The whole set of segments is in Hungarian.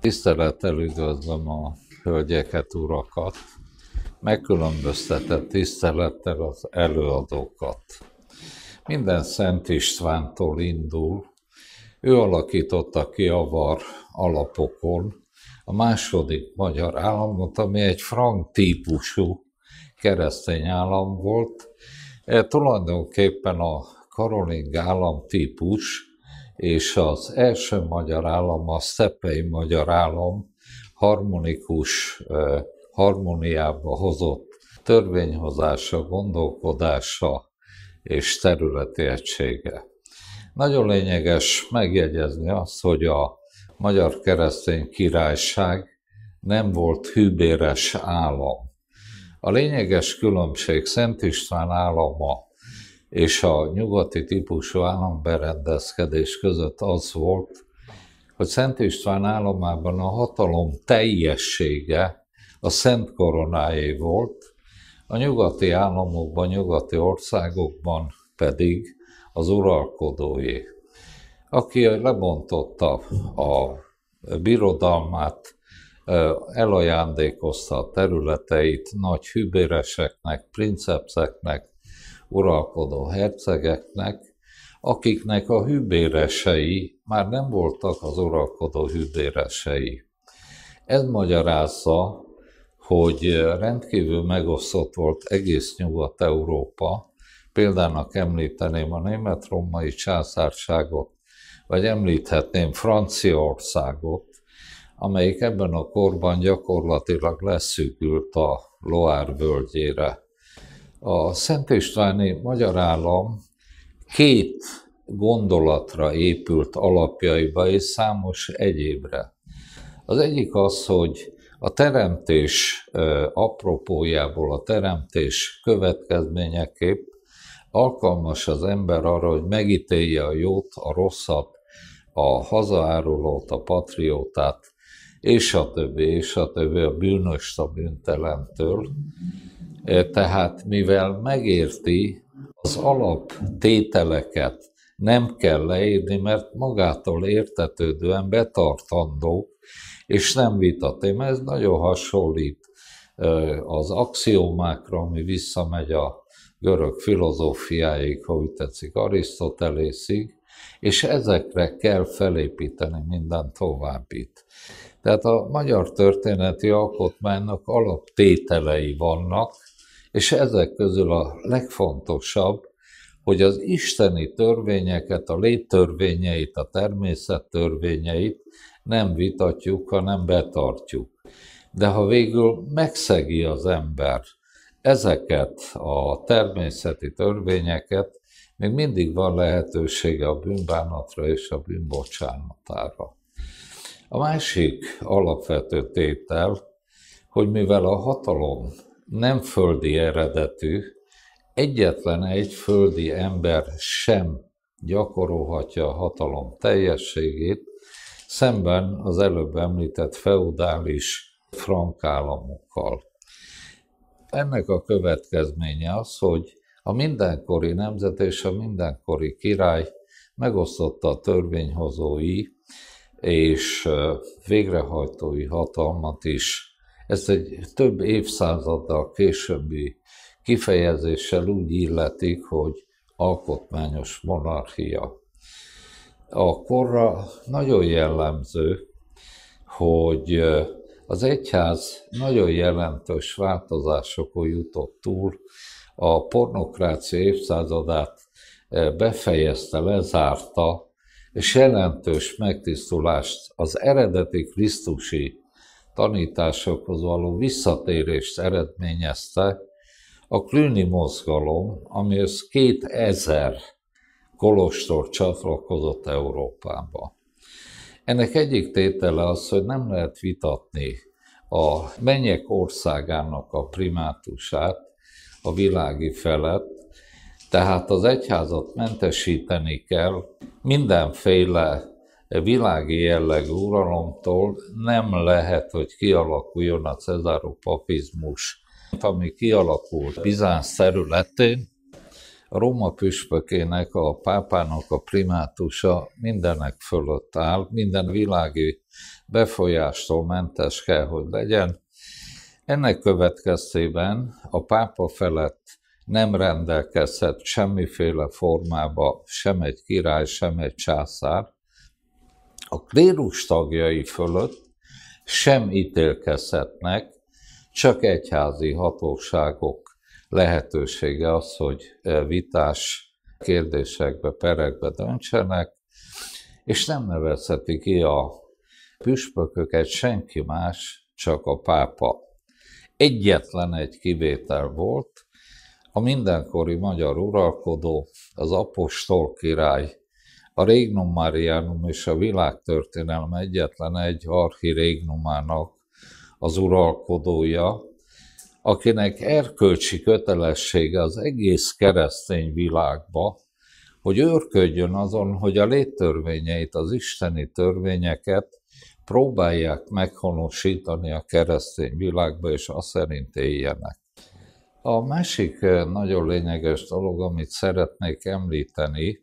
Tisztelettel üdvözlöm a hölgyeket, urakat. Megkülönböztetett tisztelettel az előadókat. Minden Szent Istvántól indul. Ő alakította ki a var alapokon a második magyar államot, ami egy frank típusú keresztény állam volt. E, tulajdonképpen a karolink állam típus, és az első magyar állam, a szepei magyar állam harmonikus harmóniába hozott törvényhozása, gondolkodása és területi egysége. Nagyon lényeges megjegyezni azt, hogy a Magyar Keresztény Királyság nem volt hűbéres állam. A lényeges különbség Szent István állama és a nyugati típusú államberendezkedés között az volt, hogy Szent István államában a hatalom teljessége a Szent Koronáé volt, a nyugati államokban, nyugati országokban pedig az uralkodói. Aki lebontotta a birodalmát, elajándékozta a területeit nagy hübéreseknek, princepszeknek, uralkodó hercegeknek, akiknek a hűbéresei már nem voltak az uralkodó hűbéresei. Ez magyarázza, hogy rendkívül megosztott volt egész Nyugat-Európa, példának említeném a német-római császárságot, vagy említhetném Franciaországot, amelyik ebben a korban gyakorlatilag leszűkült a Loire völgyére. A Szent Istváni Magyar Állam két gondolatra épült alapjaiba és számos egyébre. Az egyik az, hogy a teremtés apropójából, a teremtés következményeképp alkalmas az ember arra, hogy megítélje a jót, a rosszat, a hazaárulót, a patriótát, és a többi, és a többi, a bűnöst a bűntelentől. Tehát mivel megérti az alaptételeket, nem kell leírni, mert magától értetődően betartandó, és nem vitatém. Ez nagyon hasonlít az axiomákra, ami visszamegy a görög filozófiáig, ha úgy tetszik, Arisztotelészig, és ezekre kell felépíteni minden továbbit. Tehát a magyar történeti alkotmánynak alaptételei vannak, és ezek közül a legfontosabb, hogy az isteni törvényeket, a léttörvényeit, a természet törvényeit nem vitatjuk, hanem betartjuk. De ha végül megszegi az ember ezeket a természeti törvényeket, még mindig van lehetősége a bűnbánatra és a bűnbocsánatára. A másik alapvető tétel, hogy mivel a hatalom nem földi eredetű, egyetlen egy földi ember sem gyakorolhatja a hatalom teljességét, szemben az előbb említett feudális frankállamokkal. Ennek a következménye az, hogy a mindenkori nemzet és a mindenkori király megosztotta a törvényhozói és végrehajtói hatalmat is ez egy több évszázaddal későbbi kifejezéssel úgy illetik, hogy alkotmányos monarchia. A korra nagyon jellemző, hogy az egyház nagyon jelentős változásokon jutott túl, a pornokrácia évszázadát befejezte, lezárta, és jelentős megtisztulást az eredeti Krisztusi tanításokhoz való visszatérést eredményezte a Klüni mozgalom, amihez 2000 kolostor csatlakozott Európába. Ennek egyik tétele az, hogy nem lehet vitatni a mennyek országának a primátusát, a világi felett. tehát az egyházat mentesíteni kell mindenféle E világi jellegű uralomtól nem lehet, hogy kialakuljon a cezáropapizmus, ami kialakult Bizánc területén, a Róma püspökének, a pápának a primátusa mindenek fölött áll, minden világi befolyástól mentes kell, hogy legyen. Ennek következtében a pápa felett nem rendelkezhet semmiféle formába sem egy király, sem egy császár, a klérus tagjai fölött sem ítélkezhetnek, csak egyházi hatóságok lehetősége az, hogy e, vitás kérdésekbe, perekbe döntsenek, és nem nevezheti ki a püspököket senki más, csak a pápa. Egyetlen egy kivétel volt, a mindenkori magyar uralkodó, az apostol király a Régnum Marianum és a világtörténelem egyetlen egy archi Régnumának az uralkodója, akinek erkölcsi kötelessége az egész keresztény világba, hogy őrködjön azon, hogy a léttörvényeit, az isteni törvényeket próbálják meghonosítani a keresztény világba, és azt szerint éljenek. A másik eh, nagyon lényeges dolog, amit szeretnék említeni,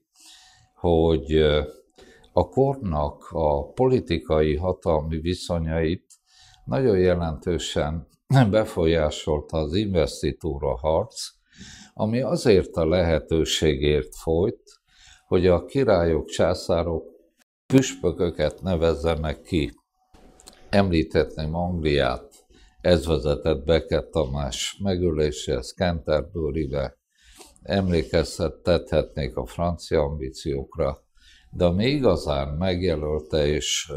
hogy a kornak a politikai hatalmi viszonyait nagyon jelentősen befolyásolta az investitúra harc, ami azért a lehetőségért folyt, hogy a királyok, császárok püspököket nevezzenek ki. Említhetném Angliát, ez vezetett Beckett Tamás megöléséhez, Canterbury-be, emlékeztethetnék a francia ambíciókra, de ami igazán megjelölte és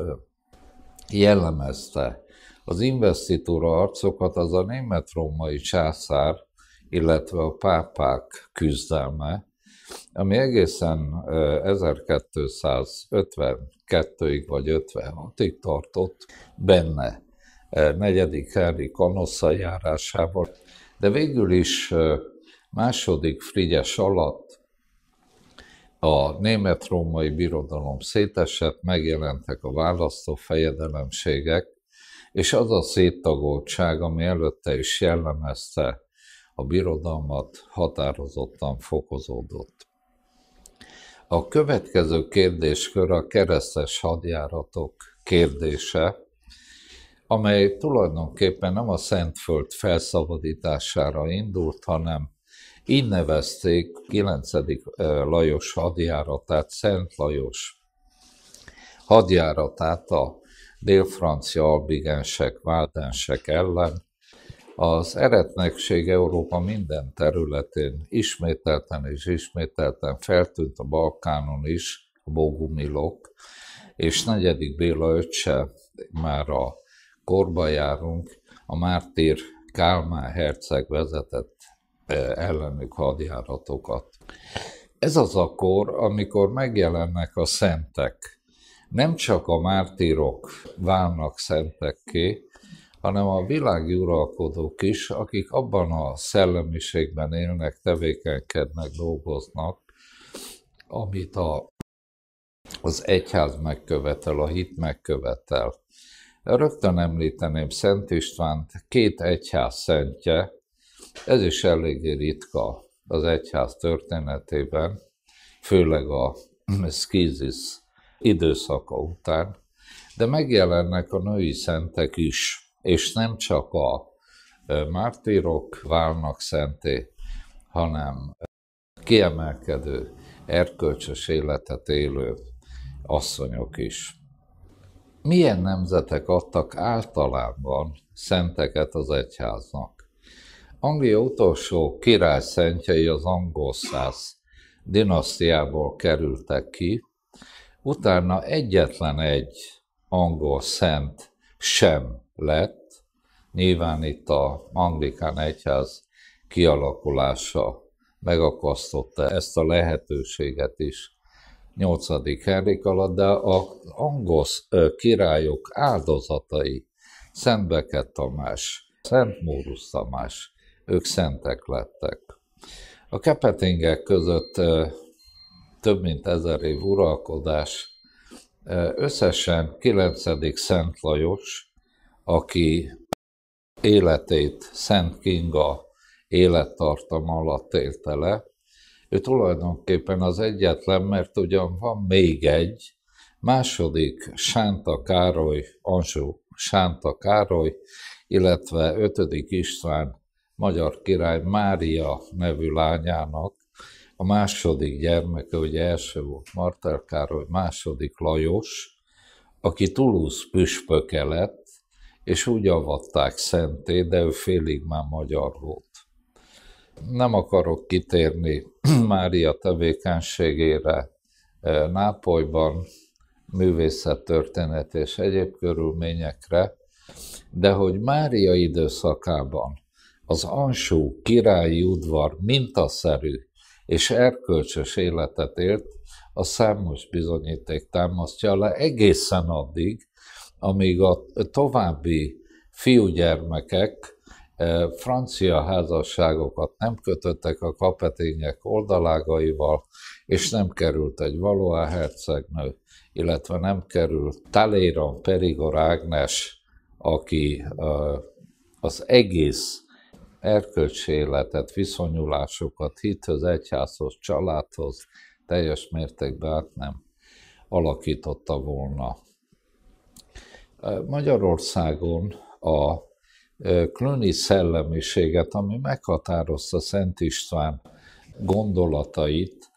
jellemezte az investitúra arcokat, az a német-római császár, illetve a pápák küzdelme, ami egészen 1252-ig vagy 56-ig tartott benne, negyedik Henrik Anosza járásában. De végül is Második Frigyes alatt a német-római birodalom szétesett, megjelentek a választó fejedelemségek, és az a széttagoltság, ami előtte is jellemezte a birodalmat, határozottan fokozódott. A következő kérdéskör a keresztes hadjáratok kérdése, amely tulajdonképpen nem a Szentföld felszabadítására indult, hanem így nevezték 9. Lajos hadjáratát, Szent Lajos hadjáratát a dél-francia albigensek, váltensek ellen. Az eretnekség Európa minden területén ismételten és ismételten feltűnt a Balkánon is, a bogumilok, és negyedik Béla öccse, már a korba járunk, a mártír Kálmán herceg vezetett ellenük hadjáratokat. Ez az a kor, amikor megjelennek a szentek. Nem csak a mártírok válnak szentekké, hanem a világi uralkodók is, akik abban a szellemiségben élnek, tevékenykednek, dolgoznak, amit a, az egyház megkövetel, a hit megkövetel. Rögtön említeném Szent Istvánt, két egyház szentje, ez is eléggé ritka az egyház történetében, főleg a szkízisz időszaka után, de megjelennek a női szentek is, és nem csak a mártírok válnak szenté, hanem kiemelkedő, erkölcsös életet élő asszonyok is. Milyen nemzetek adtak általában szenteket az egyháznak? Anglia utolsó szentjei az angol száz dinasztiából kerültek ki, utána egyetlen egy angol szent sem lett, nyilván itt a anglikán egyház kialakulása megakasztotta ezt a lehetőséget is 8. Henrik alatt, de az angol királyok áldozatai, Szent Beket Tamás, Szent Mórusz Tamás, ők szentek lettek. A kepetingek között több mint ezer év uralkodás, összesen 9. Szent Lajos, aki életét Szent Kinga élettartam alatt élte le, ő tulajdonképpen az egyetlen, mert ugyan van még egy, második Sánta Károly, Anzsó Sánta Károly, illetve ötödik István magyar király Mária nevű lányának a második gyermeke, ugye első volt Martel Károly, második Lajos, aki Toulouse püspöke lett, és úgy avatták szenté, de ő félig már magyar volt. Nem akarok kitérni Mária tevékenységére eh, Nápolyban, művészettörténet és egyéb körülményekre, de hogy Mária időszakában az alsó királyi udvar mintaszerű és erkölcsös életet élt, a számos bizonyíték támasztja le egészen addig, amíg a további fiúgyermekek eh, francia házasságokat nem kötöttek a kapetények oldalágaival, és nem került egy valóá hercegnő, illetve nem került Taléron Perigor Ágnes, aki eh, az egész erkölcséletet, viszonyulásokat, hithöz, egyházhoz, családhoz teljes mértékben át nem alakította volna. Magyarországon a klöni szellemiséget, ami meghatározta Szent István gondolatait,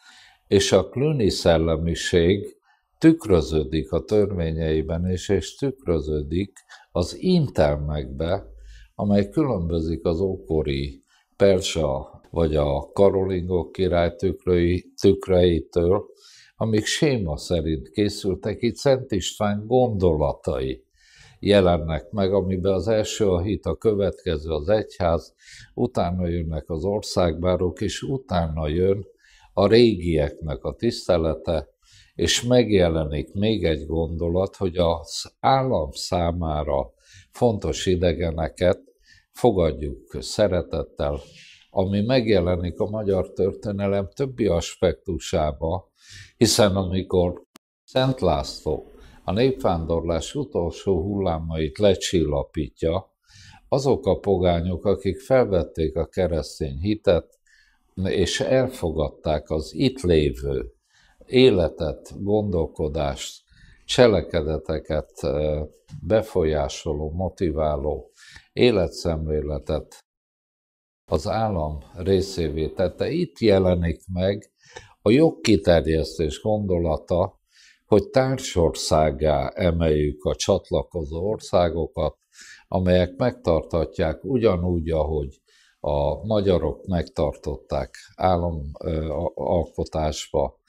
és a klöni szellemiség tükröződik a törvényeiben is, és tükröződik az intelmekbe, amely különbözik az ókori persa vagy a karolingok király tükröi, tükreitől, amik séma szerint készültek, itt Szent István gondolatai jelennek meg, amiben az első a hit, a következő az egyház, utána jönnek az országbárok, és utána jön a régieknek a tisztelete, és megjelenik még egy gondolat, hogy az állam számára fontos idegeneket fogadjuk szeretettel, ami megjelenik a magyar történelem többi aspektusába, hiszen amikor Szent László a népvándorlás utolsó hullámait lecsillapítja, azok a pogányok, akik felvették a keresztény hitet, és elfogadták az itt lévő életet, gondolkodást, cselekedeteket befolyásoló, motiváló életszemléletet az állam részévé tette. Itt jelenik meg a jogkiterjesztés gondolata, hogy társországá emeljük a csatlakozó országokat, amelyek megtartatják ugyanúgy, ahogy a magyarok megtartották államalkotásba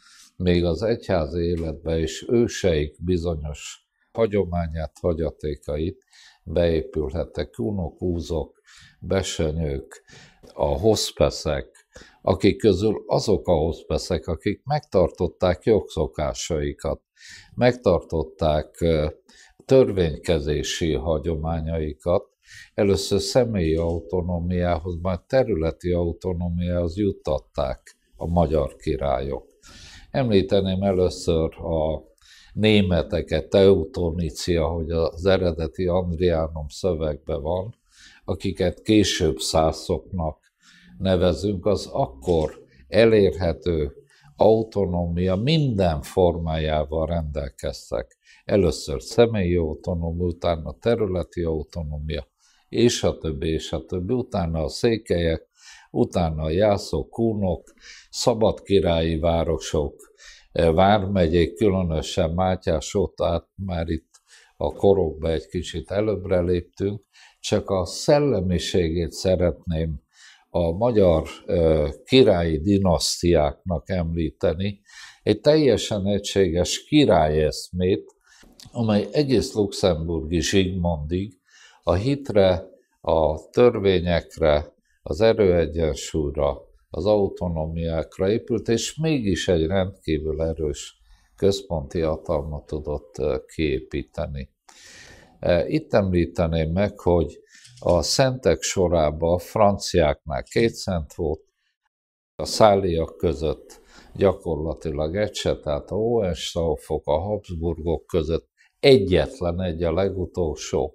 még az egyházi életbe is őseik bizonyos hagyományát, hagyatékait beépülhettek. Unokúzok, besenyők, a hospeszek, akik közül azok a hospeszek, akik megtartották jogszokásaikat, megtartották törvénykezési hagyományaikat, először személyi autonómiához, majd területi autonómiához juttatták a magyar királyok. Említeném először a németeket, Teutonicia, hogy az eredeti Andriánum szövegben van, akiket később szászoknak nevezünk, az akkor elérhető autonómia minden formájával rendelkeztek. Először személyi autonómia, utána területi autonómia, és a többi, és a többi. Utána a székelyek utána Jászok, Kúnok, szabadkirályi városok, eh, vármegyék, különösen Mátyás ott át már itt a korokba egy kicsit előbbre léptünk, csak a szellemiségét szeretném a magyar eh, királyi dinasztiáknak említeni, egy teljesen egységes királyeszmét, amely egész luxemburgi Zsigmondig a hitre, a törvényekre, az erőegyensúlyra, az autonómiákra épült, és mégis egy rendkívül erős központi hatalmat tudott kiépíteni. E, itt említeném meg, hogy a szentek sorában a franciáknál két szent volt, a száliak között gyakorlatilag egy se, tehát a Hohenstaufok, a Habsburgok között egyetlen egy a legutolsó.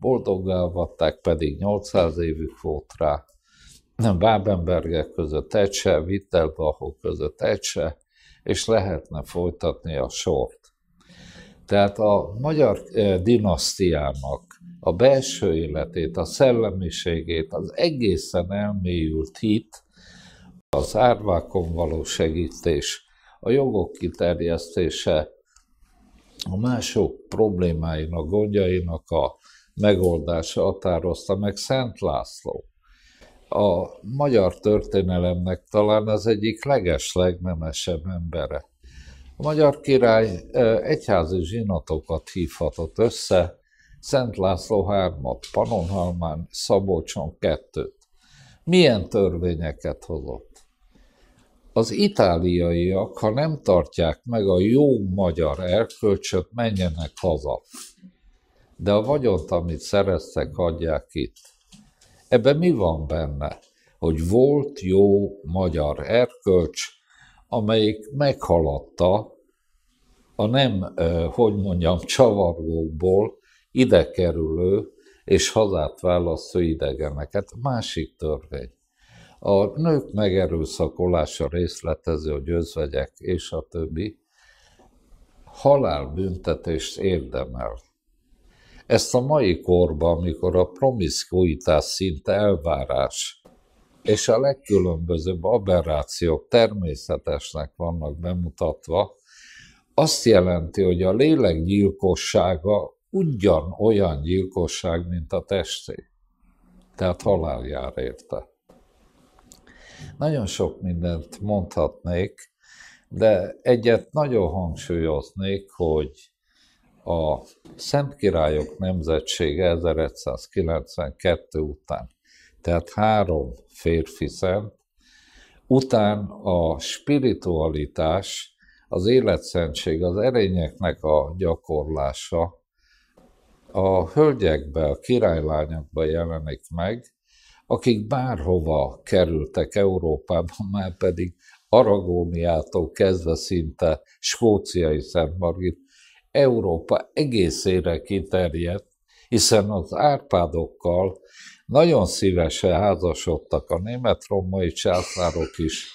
Boldoggá vatták, pedig 800 évük volt rá. Nem Wabenbergek között egy se, Wittelbachok között egy se, és lehetne folytatni a sort. Tehát a magyar eh, dinasztiának a belső életét, a szellemiségét, az egészen elmélyült hit, az árvákon való segítés, a jogok kiterjesztése, a mások problémáinak, gondjainak a megoldása határozta meg Szent László a magyar történelemnek talán az egyik legesleg embere. A magyar király egyházi zsinatokat hívhatott össze, Szent László hármat, Panonhalmán, Szabolcson kettőt. Milyen törvényeket hozott? Az itáliaiak, ha nem tartják meg a jó magyar erkölcsöt, menjenek haza. De a vagyont, amit szereztek, adják itt. Ebben mi van benne? Hogy volt jó magyar erkölcs, amelyik meghaladta a nem, hogy mondjam, csavargókból ide kerülő és hazát választó idegeneket. Másik törvény. A nők megerőszakolása részletező, a győzvegyek és a többi halálbüntetést érdemelt. Ezt a mai korban, amikor a promiszkuitás szinte elvárás, és a legkülönbözőbb aberrációk természetesnek vannak bemutatva, azt jelenti, hogy a lélek gyilkossága olyan gyilkosság, mint a testé. Tehát halál jár érte. Nagyon sok mindent mondhatnék, de egyet nagyon hangsúlyoznék, hogy a Szent Királyok nemzetsége 1192 után, tehát három férfi szent, után a spiritualitás, az életszentség, az erényeknek a gyakorlása a hölgyekbe, a királylányokba jelenik meg, akik bárhova kerültek Európában, már pedig Aragóniától kezdve szinte skóciai Szent Margit Európa egészére kiterjedt, hiszen az Árpádokkal nagyon szívesen házasodtak a német-római császárok is,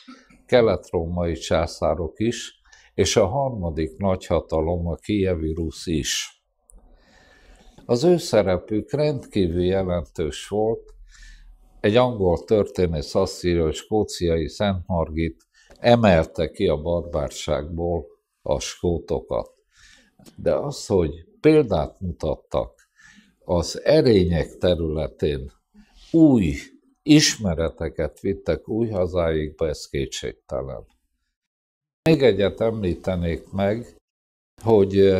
kelet-római császárok is, és a harmadik nagyhatalom a kievi rusz is. Az ő szerepük rendkívül jelentős volt, egy angol történész azt írja, hogy skóciai Szent Margit emelte ki a barbárságból a skótokat. De az, hogy példát mutattak az erények területén új ismereteket vittek új hazáikba, ez kétségtelen. Még egyet említenék meg, hogy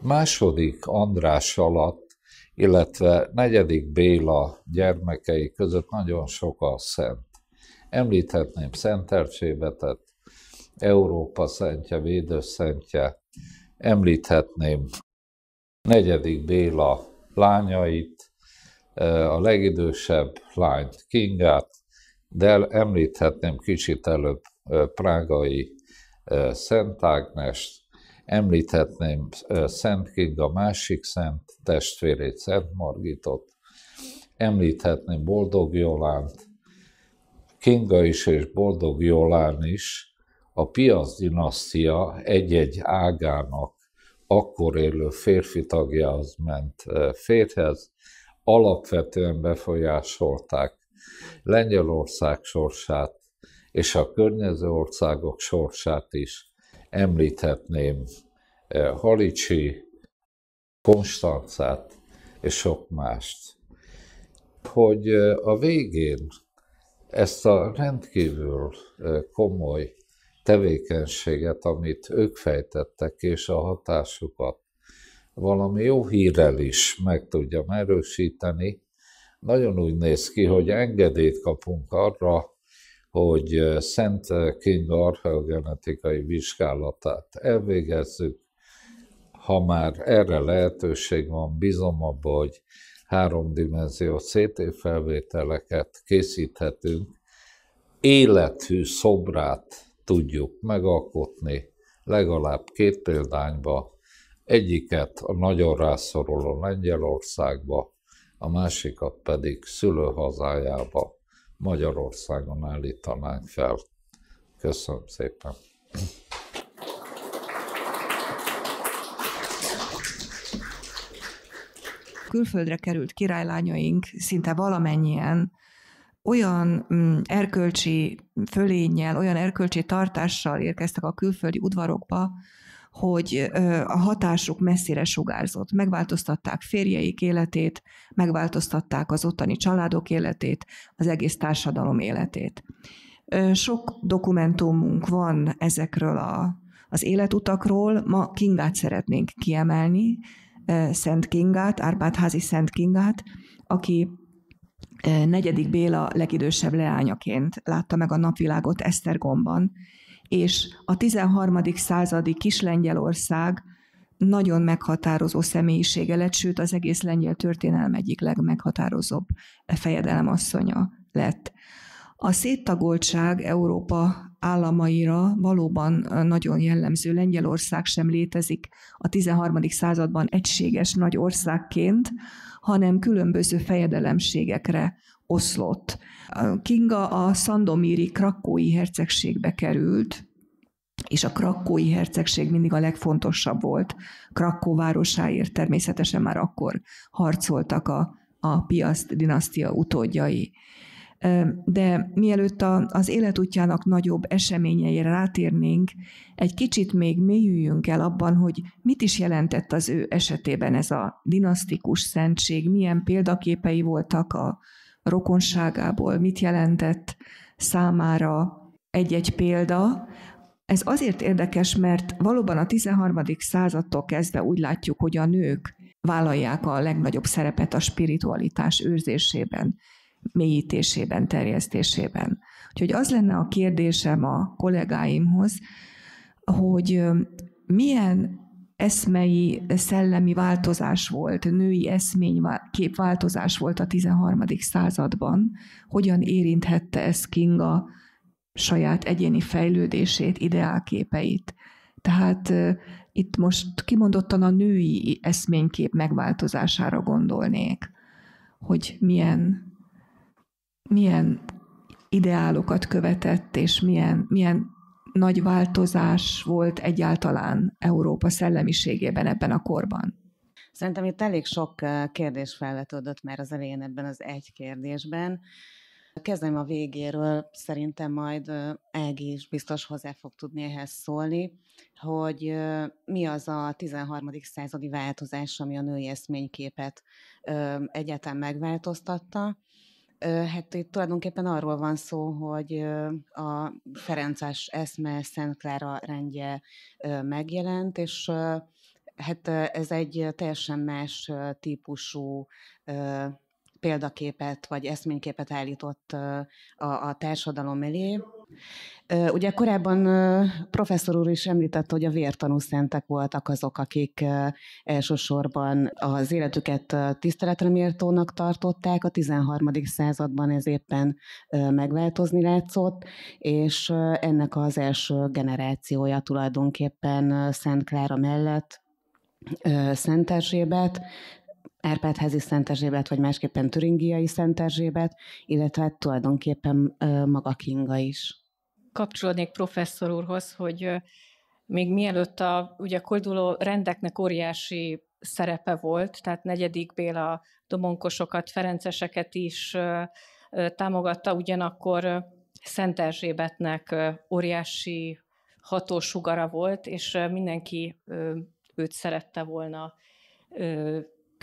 második András alatt, illetve negyedik Béla gyermekei között nagyon sok a szent. Említhetném Szent Erzsébetet, Európa szentje, Védőszentje, Említhetném negyedik Béla lányait, a legidősebb lányt Kingát, de említhetném kicsit előbb prágai Szent Ágnest, említhetném Szent Kinga másik szent testvérét, Szent Margitot, említhetném Boldog Jolánt, Kinga is és Boldog Jolán is a Piasz dinasztia egy-egy ágának akkor élő férfi tagja az ment férhez, alapvetően befolyásolták Lengyelország sorsát és a környező országok sorsát is. Említhetném Halicsi, Konstancát és sok mást. Hogy a végén ezt a rendkívül komoly tevékenységet, amit ők fejtettek, és a hatásukat valami jó hírrel is meg tudjam erősíteni. Nagyon úgy néz ki, hogy engedélyt kapunk arra, hogy Szent King archeogenetikai vizsgálatát elvégezzük. Ha már erre lehetőség van, bízom abba, hogy háromdimenzió CT felvételeket készíthetünk, élethű szobrát tudjuk megalkotni legalább két példányba, egyiket a nagyon rászoruló Lengyelországba, a másikat pedig szülőhazájába, Magyarországon állítanánk fel. Köszönöm szépen! Külföldre került királylányaink szinte valamennyien olyan mm, erkölcsi fölénnyel, olyan erkölcsi tartással érkeztek a külföldi udvarokba, hogy a hatásuk messzire sugárzott. Megváltoztatták férjeik életét, megváltoztatták az ottani családok életét, az egész társadalom életét. Sok dokumentumunk van ezekről a, az életutakról. Ma Kingát szeretnénk kiemelni, Szent Kingát, Árpádházi Szent Kingát, aki negyedik Béla legidősebb leányaként látta meg a napvilágot Esztergomban, és a 13. századi kis Lengyelország nagyon meghatározó személyisége lett, sőt az egész lengyel történelem egyik legmeghatározóbb fejedelemasszonya lett. A széttagoltság Európa államaira valóban nagyon jellemző. Lengyelország sem létezik a 13. században egységes nagy országként, hanem különböző fejedelemségekre oszlott. Kinga a szandomíri krakói hercegségbe került, és a krakói hercegség mindig a legfontosabb volt. Krakó városáért természetesen már akkor harcoltak a, a Piaszt dinasztia utódjai. De mielőtt a, az életútjának nagyobb eseményeire rátérnénk, egy kicsit még mélyüljünk el abban, hogy mit is jelentett az ő esetében ez a dinasztikus szentség, milyen példaképei voltak a rokonságából, mit jelentett számára egy-egy példa, ez azért érdekes, mert valóban a 13. századtól kezdve úgy látjuk, hogy a nők vállalják a legnagyobb szerepet a spiritualitás őrzésében mélyítésében, terjesztésében. Úgyhogy az lenne a kérdésem a kollégáimhoz, hogy milyen eszmei, szellemi változás volt, női eszmény változás volt a 13. században, hogyan érinthette ez Kinga saját egyéni fejlődését, ideálképeit. Tehát itt most kimondottan a női eszménykép megváltozására gondolnék, hogy milyen milyen ideálokat követett, és milyen, milyen nagy változás volt egyáltalán Európa szellemiségében ebben a korban? Szerintem itt elég sok eh, kérdés felvetődött már az elején ebben az egy kérdésben. Kezdem a végéről, szerintem majd eh, Ági is biztos hozzá fog tudni ehhez szólni, hogy eh, mi az a 13. századi változás, ami a női eszményképet egyáltalán megváltoztatta, Hát itt tulajdonképpen arról van szó, hogy a Ferencás eszme Szent Klára rendje megjelent, és hát ez egy teljesen más típusú példaképet vagy eszményképet állított a, a társadalom elé, Ugye korábban professzor úr is említette, hogy a vértanú szentek voltak azok, akik elsősorban az életüket tiszteletre méltónak tartották, a 13. században ez éppen megváltozni látszott, és ennek az első generációja tulajdonképpen Szent Klára mellett Szent Erzsébet, Árpádházi Szent Erzsébet, vagy másképpen Türingiai Szent Erzsébet, illetve hát tulajdonképpen maga Kinga is. Kapcsolódnék professzor úrhoz, hogy még mielőtt a, ugye a kolduló rendeknek óriási szerepe volt, tehát negyedik Béla domonkosokat, ferenceseket is támogatta, ugyanakkor Szent Erzsébetnek óriási hatósugara volt, és mindenki őt szerette volna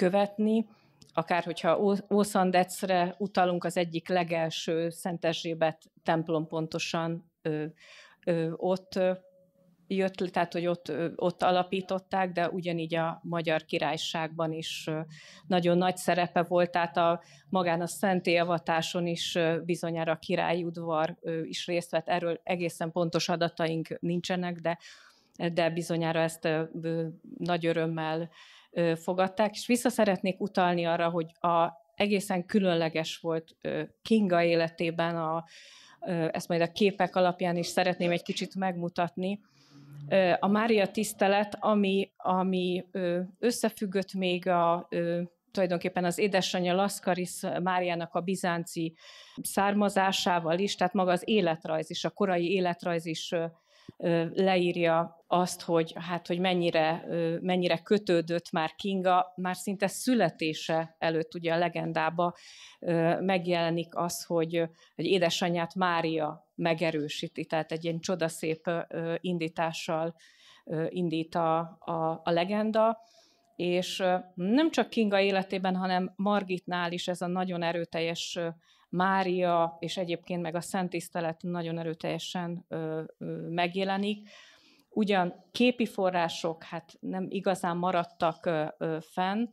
követni, akár hogyha Ószandecre utalunk, az egyik legelső Erzsébet templom pontosan ö, ö, ott jött, tehát hogy ott, ott alapították, de ugyanígy a Magyar Királyságban is nagyon nagy szerepe volt, tehát a, magán a Évatáson is bizonyára a királyi udvar is részt vett, erről egészen pontos adataink nincsenek, de de bizonyára ezt nagy örömmel fogadták, és vissza szeretnék utalni arra, hogy a egészen különleges volt Kinga életében, a, ezt majd a képek alapján is szeretném egy kicsit megmutatni, a Mária tisztelet, ami, ami összefüggött még a tulajdonképpen az édesanyja Laszkaris Máriának a bizánci származásával is, tehát maga az életrajz is, a korai életrajz is leírja azt, hogy, hát, hogy mennyire, mennyire kötődött már Kinga, már szinte születése előtt ugye a legendába megjelenik az, hogy, egy édesanyját Mária megerősíti, tehát egy ilyen csodaszép indítással indít a, a, a legenda és nem csak Kinga életében, hanem Margitnál is ez a nagyon erőteljes Mária, és egyébként meg a Szent Tisztelet nagyon erőteljesen ö, ö, megjelenik. Ugyan képi források hát nem igazán maradtak ö, ö, fenn,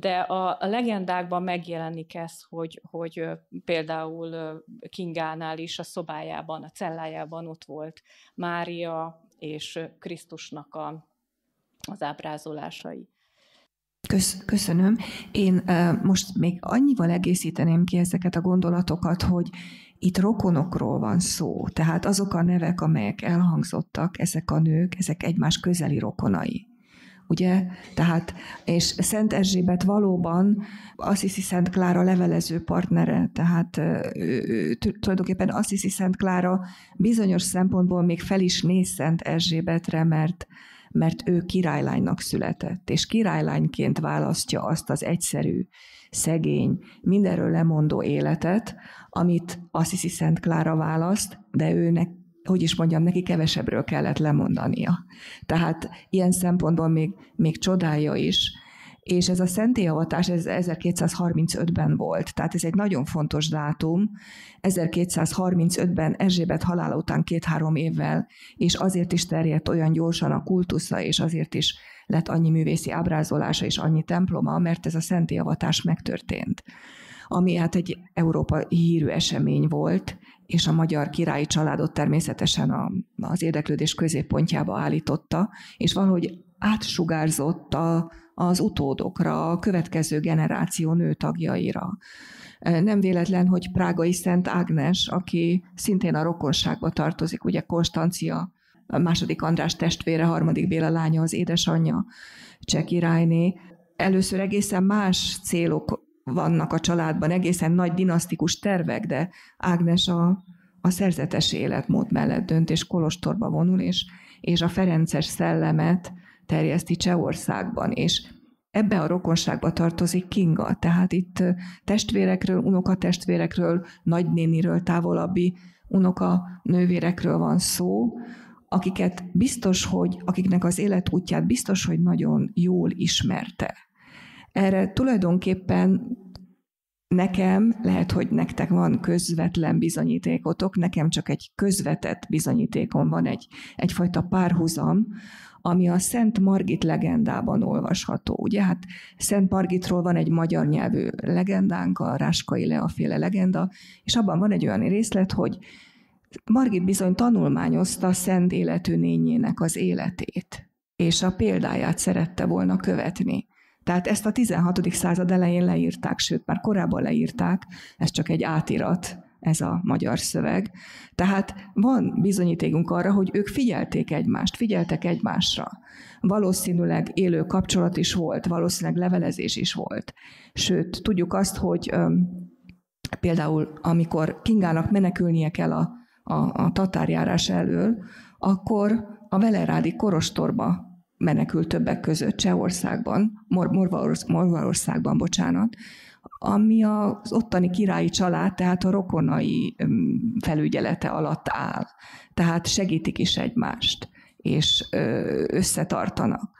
de a, a legendákban megjelenik ez, hogy, hogy például Kingánál is a szobájában, a cellájában ott volt Mária és Krisztusnak a, az ábrázolásai. Kösz, köszönöm. Én most még annyival egészíteném ki ezeket a gondolatokat, hogy itt rokonokról van szó, tehát azok a nevek, amelyek elhangzottak, ezek a nők, ezek egymás közeli rokonai ugye? Tehát, és Szent Erzsébet valóban Assisi Szent Klára levelező partnere, tehát ő, ő, tulajdonképpen Assisi Szent Klára bizonyos szempontból még fel is néz Szent Erzsébetre, mert mert ő királylánynak született, és királylányként választja azt az egyszerű, szegény, mindenről lemondó életet, amit Assisi Szent Klára választ, de őnek hogy is mondjam, neki kevesebbről kellett lemondania. Tehát ilyen szempontból még, még csodája is, és ez a szentélyavatás ez 1235-ben volt, tehát ez egy nagyon fontos dátum. 1235-ben Erzsébet halála után két-három évvel, és azért is terjedt olyan gyorsan a kultusza, és azért is lett annyi művészi ábrázolása és annyi temploma, mert ez a szentélyavatás megtörtént. Ami hát egy Európa hírű esemény volt, és a magyar királyi családot természetesen a, az érdeklődés középpontjába állította, és valahogy átsugárzott a az utódokra, a következő generáció nőtagjaira. Nem véletlen, hogy Prágai Szent Ágnes, aki szintén a rokonságba tartozik, ugye Konstancia, a második András testvére, harmadik Béla lánya, az édesanyja, Cseh királyné. Először egészen más célok vannak a családban, egészen nagy dinasztikus tervek, de Ágnes a, a szerzetes életmód mellett dönt, és kolostorba vonul, és, és a Ferences szellemet terjeszti Csehországban, és ebbe a rokonságba tartozik Kinga, tehát itt testvérekről, unokatestvérekről, nagynéniről, távolabbi unoka nővérekről van szó, akiket biztos, hogy, akiknek az életútját biztos, hogy nagyon jól ismerte. Erre tulajdonképpen Nekem lehet, hogy nektek van közvetlen bizonyítékotok, nekem csak egy közvetett bizonyítékom van, egy, egyfajta párhuzam, ami a Szent Margit legendában olvasható. Ugye hát Szent Margitról van egy magyar nyelvű legendánk, a Ráskai Leaféle legenda, és abban van egy olyan részlet, hogy Margit bizony tanulmányozta szent életű nényének az életét, és a példáját szerette volna követni. Tehát ezt a 16. század elején leírták, sőt már korábban leírták, ez csak egy átirat ez a magyar szöveg. Tehát van bizonyítékunk arra, hogy ők figyelték egymást, figyeltek egymásra. Valószínűleg élő kapcsolat is volt, valószínűleg levelezés is volt. Sőt, tudjuk azt, hogy öm, például amikor Kingának menekülnie kell a, a, a tatárjárás elől, akkor a Velerádi korostorba menekült többek között Csehországban, Mor- Morvaorsz- Morvaországban, bocsánat, ami az ottani királyi család, tehát a rokonai felügyelete alatt áll. Tehát segítik is egymást, és összetartanak.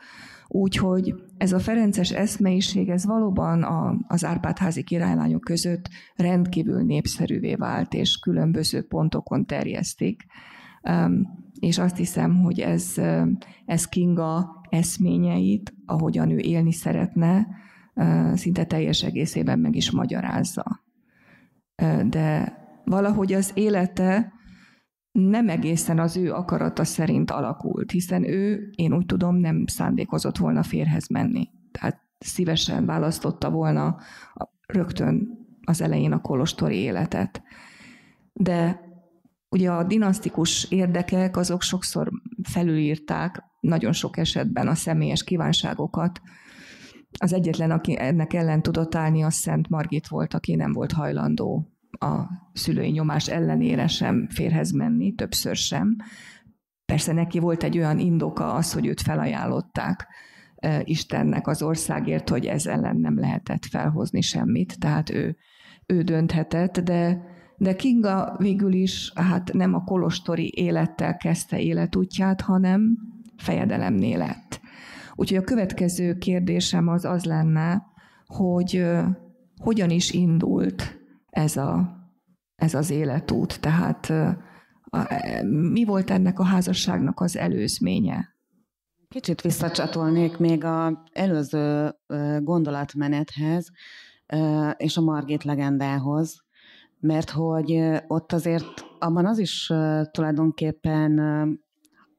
Úgyhogy ez a Ferences eszmeiség, ez valóban a, az Árpádházi királylányok között rendkívül népszerűvé vált, és különböző pontokon terjesztik. Um, és azt hiszem, hogy ez, ez Kinga eszményeit, ahogyan ő élni szeretne, szinte teljes egészében meg is magyarázza. De valahogy az élete nem egészen az ő akarata szerint alakult, hiszen ő, én úgy tudom, nem szándékozott volna férhez menni. Tehát szívesen választotta volna rögtön az elején a kolostori életet. De Ugye a dinasztikus érdekek azok sokszor felülírták nagyon sok esetben a személyes kívánságokat. Az egyetlen, aki ennek ellen tudott állni, az Szent Margit volt, aki nem volt hajlandó a szülői nyomás ellenére sem férhez menni, többször sem. Persze neki volt egy olyan indoka az, hogy őt felajánlották e, Istennek az országért, hogy ez ellen nem lehetett felhozni semmit, tehát ő, ő dönthetett, de de Kinga végül is hát nem a kolostori élettel kezdte életútját, hanem fejedelemné lett. Úgyhogy a következő kérdésem az az lenne, hogy hogyan is indult ez, a, ez az életút, tehát a, e, mi volt ennek a házasságnak az előzménye? Kicsit visszacsatolnék még a előző gondolatmenethez és a Margit legendához, mert hogy ott azért abban az is tulajdonképpen,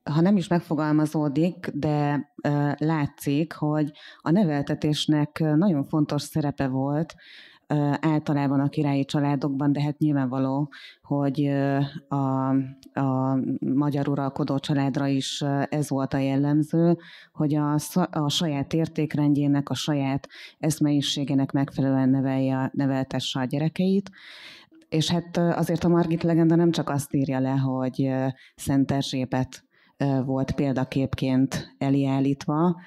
ha nem is megfogalmazódik, de látszik, hogy a neveltetésnek nagyon fontos szerepe volt általában a királyi családokban, de hát nyilvánvaló, hogy a, a magyar uralkodó családra is ez volt a jellemző, hogy a, a saját értékrendjének, a saját eszmeiségének megfelelően nevelje, neveltesse a gyerekeit, és hát azért a Margit legenda nem csak azt írja le, hogy Szent Erzsébet volt példaképként eliállítva,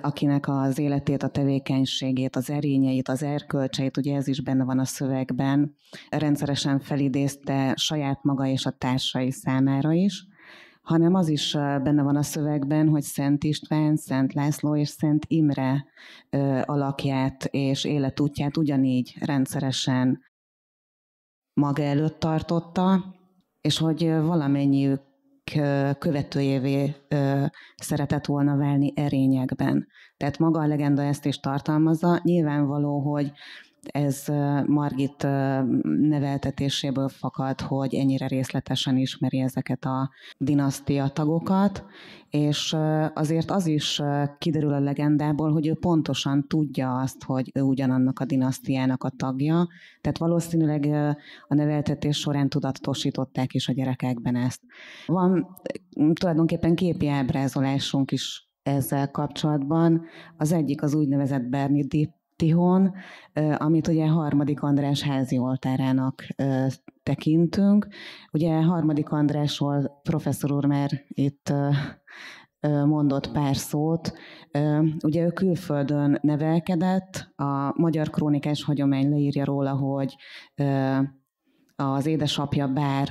akinek az életét, a tevékenységét, az erényeit, az erkölcseit, ugye ez is benne van a szövegben, rendszeresen felidézte saját maga és a társai számára is, hanem az is benne van a szövegben, hogy Szent István, Szent László és Szent Imre alakját és életútját ugyanígy rendszeresen maga előtt tartotta, és hogy valamennyiük követőjévé szeretett volna válni erényekben. Tehát maga a legenda ezt is tartalmazza. Nyilvánvaló, hogy ez Margit neveltetéséből fakad, hogy ennyire részletesen ismeri ezeket a dinasztia tagokat, és azért az is kiderül a legendából, hogy ő pontosan tudja azt, hogy ő ugyanannak a dinasztiának a tagja, tehát valószínűleg a neveltetés során tudatosították is a gyerekekben ezt. Van tulajdonképpen képi ábrázolásunk is ezzel kapcsolatban. Az egyik az úgynevezett Bernie Deep Tihon, amit ugye harmadik András házi oltárának tekintünk. Ugye harmadik Andrásról professzor úr már itt mondott pár szót. Ugye ő külföldön nevelkedett, a magyar krónikás hagyomány leírja róla, hogy az édesapja bár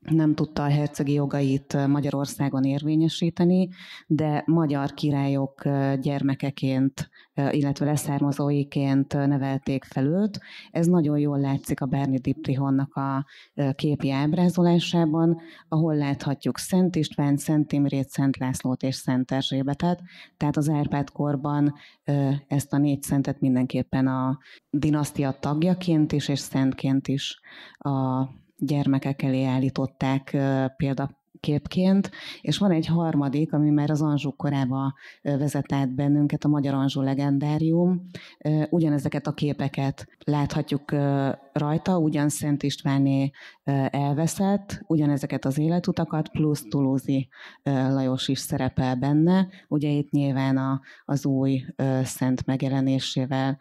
nem tudta a hercegi jogait Magyarországon érvényesíteni, de magyar királyok gyermekeként illetve leszármazóiként nevelték fel őt. Ez nagyon jól látszik a Berni Diprihonnak a képi ábrázolásában, ahol láthatjuk Szent István, Szent Imrét, Szent Lászlót és Szent Erzsébetet. Tehát az Árpád korban ezt a négy szentet mindenképpen a dinasztia tagjaként is és szentként is a gyermekek elé állították példa, képként, és van egy harmadik, ami már az Anzsú korába vezetett bennünket, a Magyar Anzsú Legendárium. Ugyanezeket a képeket láthatjuk rajta, ugyan Szent Istváné elveszett, ugyanezeket az életutakat, plusz Tulózi Lajos is szerepel benne. Ugye itt nyilván a, az új szent megjelenésével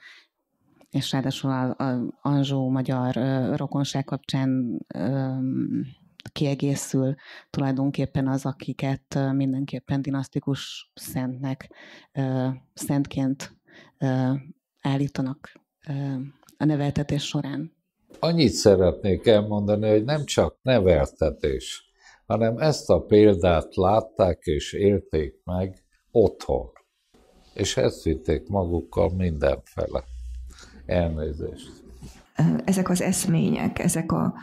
és ráadásul az Anzsó magyar rokonság kapcsán kiegészül tulajdonképpen az, akiket mindenképpen dinasztikus szentnek, szentként állítanak a neveltetés során. Annyit szeretnék elmondani, hogy nem csak neveltetés, hanem ezt a példát látták és érték meg otthon. És ezt vitték magukkal mindenfele. Elnézést. Ezek az eszmények, ezek a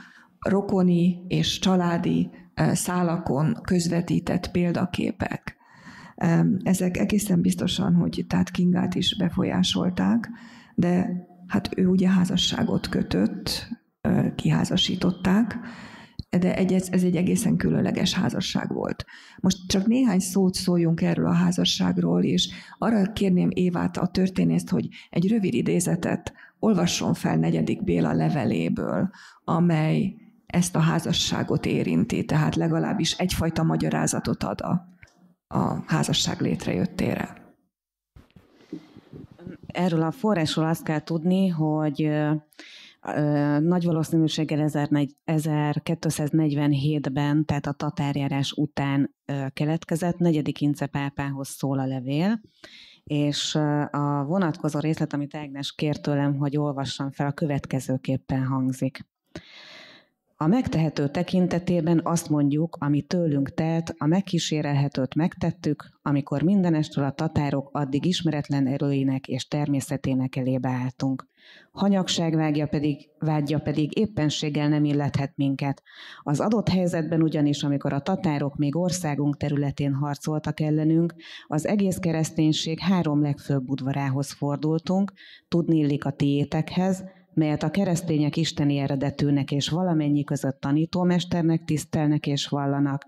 rokoni és családi szálakon közvetített példaképek. Ezek egészen biztosan, hogy tehát Kingát is befolyásolták, de hát ő ugye házasságot kötött, kiházasították, de egy, ez egy egészen különleges házasság volt. Most csak néhány szót szóljunk erről a házasságról, és arra kérném Évát, a történészt, hogy egy rövid idézetet olvasson fel negyedik Béla leveléből, amely ezt a házasságot érinti, tehát legalábbis egyfajta magyarázatot ad a, a házasság létrejöttére. Erről a forrásról azt kell tudni, hogy nagy valószínűséggel 1247-ben, tehát a tatárjárás után keletkezett, negyedik Ince pápához szól a levél, és a vonatkozó részlet, amit Ágnes kért tőlem, hogy olvassam fel, a következőképpen hangzik. A megtehető tekintetében azt mondjuk, ami tőlünk telt, a megkísérelhetőt megtettük, amikor mindenestől a tatárok addig ismeretlen erőinek és természetének elébe álltunk. Hanyagság vágja pedig, vágya pedig éppenséggel nem illethet minket. Az adott helyzetben ugyanis, amikor a tatárok még országunk területén harcoltak ellenünk, az egész kereszténység három legfőbb udvarához fordultunk, tudni illik a tiétekhez, melyet a keresztények isteni eredetűnek és valamennyi között tanítómesternek tisztelnek és vallanak,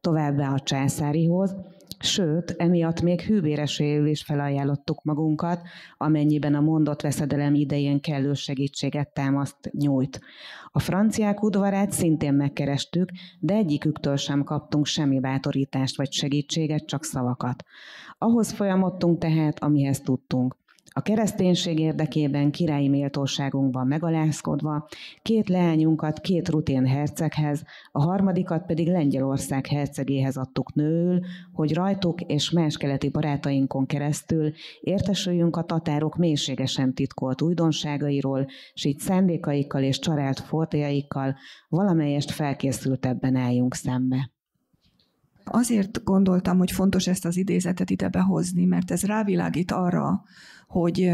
továbbá a császárihoz, sőt, emiatt még hűvéreséül is felajánlottuk magunkat, amennyiben a mondott veszedelem idején kellő segítséget támaszt nyújt. A franciák udvarát szintén megkerestük, de egyiküktől sem kaptunk semmi bátorítást vagy segítséget, csak szavakat. Ahhoz folyamodtunk tehát, amihez tudtunk. A kereszténység érdekében királyi méltóságunkban megalázkodva, két leányunkat két rutén herceghez, a harmadikat pedig Lengyelország hercegéhez adtuk nőül, hogy rajtuk és más keleti barátainkon keresztül értesüljünk a tatárok mélységesen titkolt újdonságairól, s így szándékaikkal és csarált fortéjaikkal valamelyest felkészültebben álljunk szembe. Azért gondoltam, hogy fontos ezt az idézetet ide behozni, mert ez rávilágít arra, hogy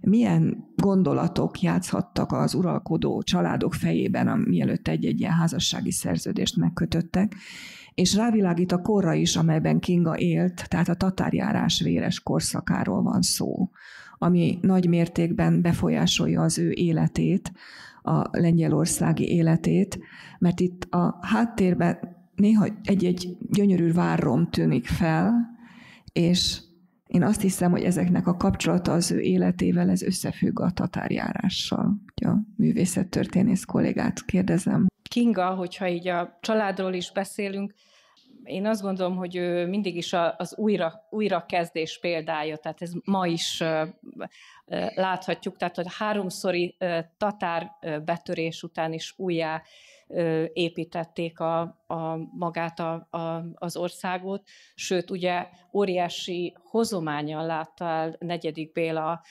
milyen gondolatok játszhattak az uralkodó családok fejében, mielőtt egy-egy ilyen házassági szerződést megkötöttek, és rávilágít a korra is, amelyben Kinga élt, tehát a tatárjárás véres korszakáról van szó, ami nagy mértékben befolyásolja az ő életét, a lengyelországi életét, mert itt a háttérben néha egy-egy gyönyörű várrom tűnik fel, és én azt hiszem, hogy ezeknek a kapcsolata az ő életével, ez összefügg a tatárjárással. A művészettörténész kollégát kérdezem. Kinga, hogyha így a családról is beszélünk, én azt gondolom, hogy ő mindig is az újra, újrakezdés példája, tehát ez ma is láthatjuk, tehát hogy háromszori tatár betörés után is újjá építették a, a magát a, a, az országot, sőt ugye óriási hozományan látta el negyedik Béla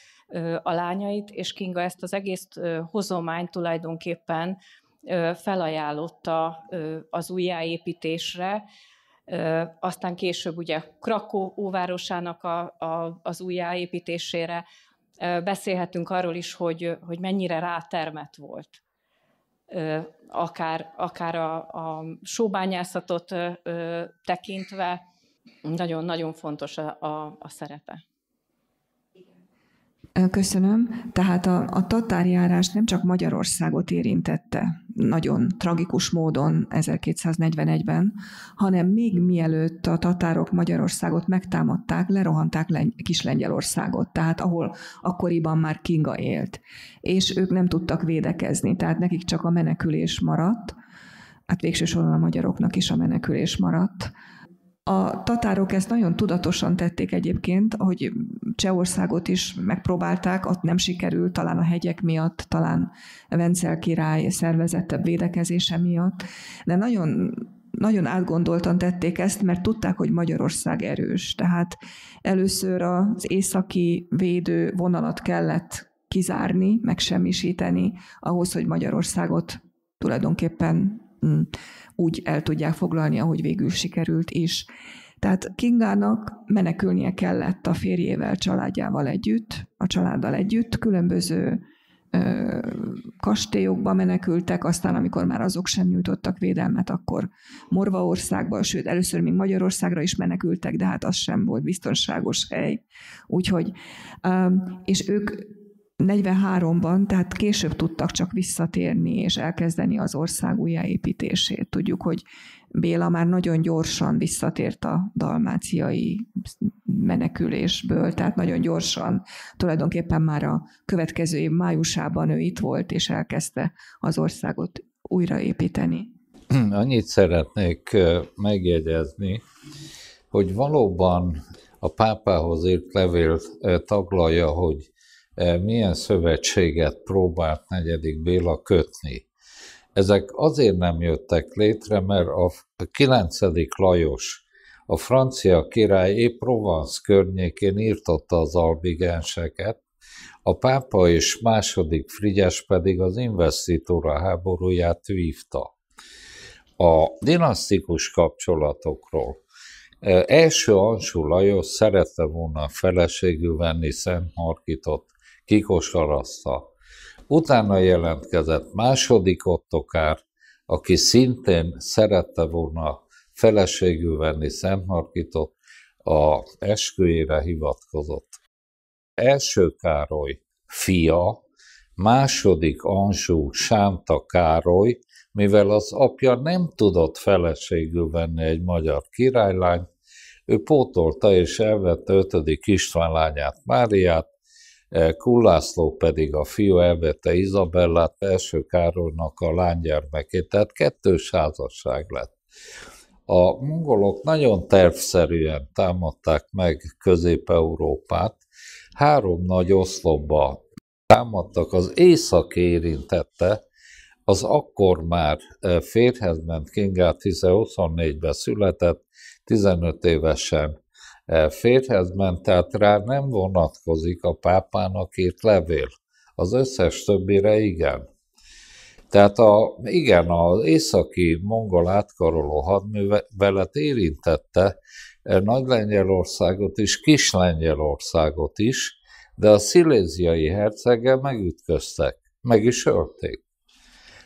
a lányait, és Kinga ezt az egész hozományt tulajdonképpen felajánlotta az újjáépítésre, aztán később ugye Krakó óvárosának a, a, az újjáépítésére, beszélhetünk arról is, hogy, hogy mennyire rátermet volt akár, akár a, a sóbányászatot tekintve, nagyon-nagyon fontos a, a, a szerepe. Köszönöm. Tehát a, a tatárjárás nem csak Magyarországot érintette nagyon tragikus módon 1241-ben, hanem még mielőtt a tatárok Magyarországot megtámadták, lerohanták Lengy- Kis-Lengyelországot, tehát ahol akkoriban már Kinga élt. És ők nem tudtak védekezni, tehát nekik csak a menekülés maradt, hát végső soron a magyaroknak is a menekülés maradt a tatárok ezt nagyon tudatosan tették egyébként, ahogy Csehországot is megpróbálták, ott nem sikerült, talán a hegyek miatt, talán Vencel király szervezettebb védekezése miatt, de nagyon nagyon átgondoltan tették ezt, mert tudták, hogy Magyarország erős. Tehát először az északi védő vonalat kellett kizárni, megsemmisíteni ahhoz, hogy Magyarországot tulajdonképpen Mm, úgy el tudják foglalni, ahogy végül sikerült is. Tehát Kingának menekülnie kellett a férjével, családjával együtt, a családdal együtt, különböző ö, kastélyokba menekültek, aztán amikor már azok sem nyújtottak védelmet, akkor Morvaországba, sőt először még Magyarországra is menekültek, de hát az sem volt biztonságos hely. Úgyhogy, ö, és ők 43-ban, tehát később tudtak csak visszatérni és elkezdeni az ország újjáépítését. Tudjuk, hogy Béla már nagyon gyorsan visszatért a dalmáciai menekülésből, tehát nagyon gyorsan, tulajdonképpen már a következő év májusában ő itt volt, és elkezdte az országot újraépíteni. Hm, annyit szeretnék megjegyezni, hogy valóban a pápához írt levél taglalja, hogy E, milyen szövetséget próbált negyedik Béla kötni. Ezek azért nem jöttek létre, mert a 9. Lajos, a francia király épp Provence környékén írtotta az albigenseket, a pápa és második Frigyes pedig az investitúra háborúját vívta. A dinasztikus kapcsolatokról e, első Ansu Lajos szerette volna feleségül venni Szent Markitot, kikosaraszta. Utána jelentkezett második ottokár, aki szintén szerette volna feleségül venni Szent Markitot, a esküjére hivatkozott. Első Károly fia, második Anzsú Sánta Károly, mivel az apja nem tudott feleségül venni egy magyar királylányt, ő pótolta és elvette ötödik István lányát, Máriát, E, Kullászló pedig a fiú elvette Izabellát, első Károlynak a lánygyermekét, tehát kettős házasság lett. A mongolok nagyon tervszerűen támadták meg Közép-Európát, három nagy oszlopba támadtak, az észak érintette, az akkor már e, férhez ment Kingát, 24-ben született, 15 évesen E, férhez tehát rá nem vonatkozik a pápának írt levél. Az összes többire igen. Tehát a, igen, az északi mongol átkaroló hadművelet érintette e, Nagy Lengyelországot is, Kis Lengyelországot is, de a sziléziai herceggel megütköztek, meg is ölték.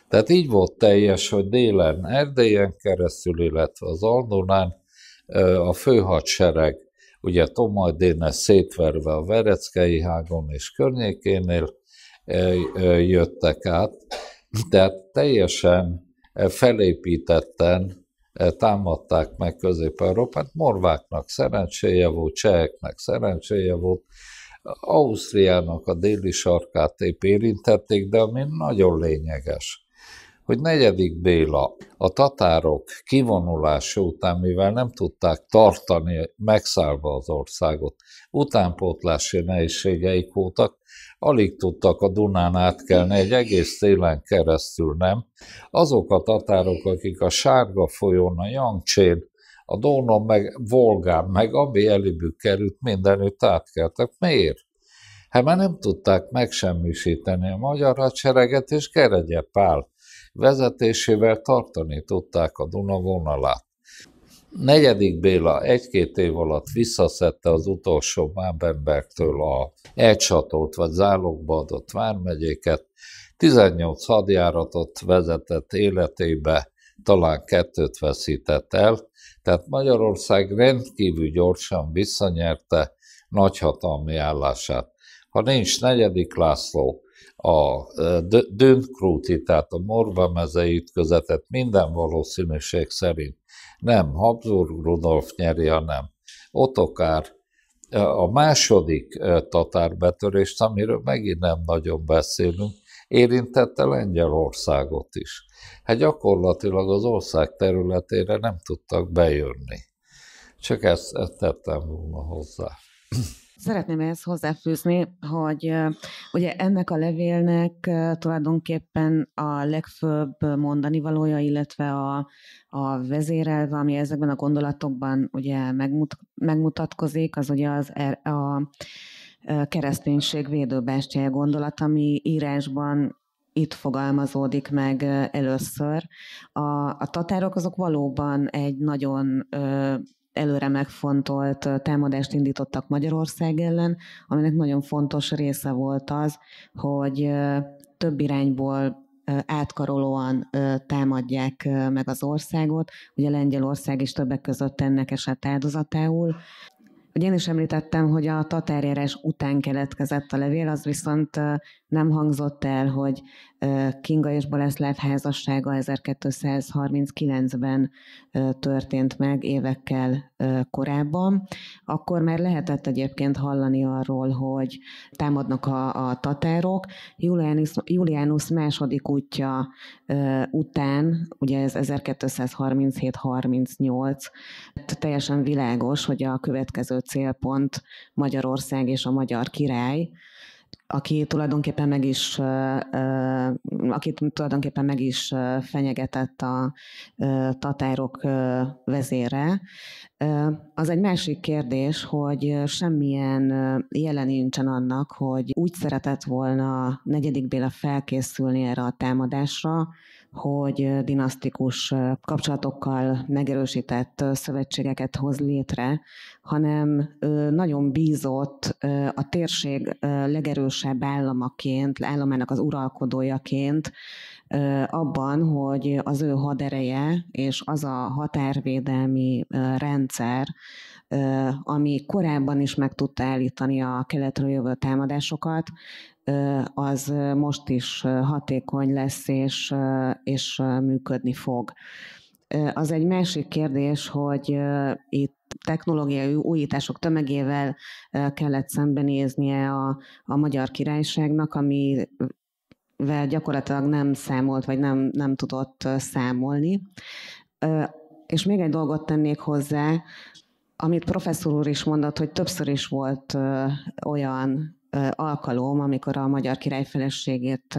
Tehát így volt teljes, hogy délen Erdélyen keresztül, illetve az Aldonán e, a főhadsereg ugye Tomaj Déne szétverve a Vereckei hágon és környékénél e, e, jöttek át, tehát teljesen e, felépítetten támadták meg Közép-Európát. Morváknak szerencséje volt, cseheknek szerencséje volt, Ausztriának a déli sarkát épp érintették, de ami nagyon lényeges, hogy negyedik Béla a tatárok kivonulása után, mivel nem tudták tartani megszállva az országot, utánpótlási nehézségeik voltak, alig tudtak a Dunán átkelni, egy egész télen keresztül nem. Azok a tatárok, akik a Sárga folyón, a Jangcsén, a Dónon, meg Volgán, meg ami Elibük került, mindenütt átkeltek. Miért? Hát már nem tudták megsemmisíteni a magyar hadsereget, és Keregye Pál vezetésével tartani tudták a Duna vonalát. Negyedik Béla egy-két év alatt visszaszedte az utolsó mábembertől a elcsatolt vagy zálogba adott vármegyéket, 18 hadjáratot vezetett életébe, talán kettőt veszített el, tehát Magyarország rendkívül gyorsan visszanyerte nagyhatalmi állását. Ha nincs negyedik László, a Döntkrúti, tehát a Morva mezei ütközetet minden valószínűség szerint nem Habsburg Rudolf nyeri, hanem Otokár a második tatár betörést, amiről megint nem nagyon beszélünk, érintette Lengyelországot is. Hát gyakorlatilag az ország területére nem tudtak bejönni. Csak ezt, ezt tettem volna hozzá. Szeretném ehhez hozzáfűzni, hogy ugye ennek a levélnek tulajdonképpen a legfőbb mondani valója, illetve a, a vezérelve, ami ezekben a gondolatokban ugye megmut, megmutatkozik, az ugye az er, a kereszténység védőbástyája gondolat, ami írásban itt fogalmazódik meg először. A, a tatárok azok valóban egy nagyon ö, előre megfontolt támadást indítottak Magyarország ellen, aminek nagyon fontos része volt az, hogy több irányból átkarolóan támadják meg az országot. Ugye Lengyelország is többek között ennek esett áldozatául. Ugye én is említettem, hogy a tatárjárás után keletkezett a levél, az viszont nem hangzott el, hogy Kinga és Boleszláv házassága 1239-ben történt meg évekkel korábban, akkor már lehetett egyébként hallani arról, hogy támadnak a, a tatárok. Julianus, Julianus második útja után, ugye ez 1237-38, teljesen világos, hogy a következő célpont Magyarország és a magyar király, aki tulajdonképpen meg is, aki tulajdonképpen meg is fenyegetett a tatárok vezére. Az egy másik kérdés, hogy semmilyen jelen nincsen annak, hogy úgy szeretett volna negyedik Béla felkészülni erre a támadásra, hogy dinasztikus kapcsolatokkal megerősített szövetségeket hoz létre, hanem nagyon bízott a térség legerősebb államaként, államának az uralkodójaként abban, hogy az ő hadereje és az a határvédelmi rendszer, ami korábban is meg tudta állítani a keletről jövő támadásokat, az most is hatékony lesz és, és működni fog. Az egy másik kérdés, hogy itt technológiai újítások tömegével kellett szembenéznie a, a magyar királyságnak, ami vel gyakorlatilag nem számolt, vagy nem, nem tudott számolni. És még egy dolgot tennék hozzá, amit professzor úr is mondott, hogy többször is volt olyan alkalom, amikor a magyar király feleségét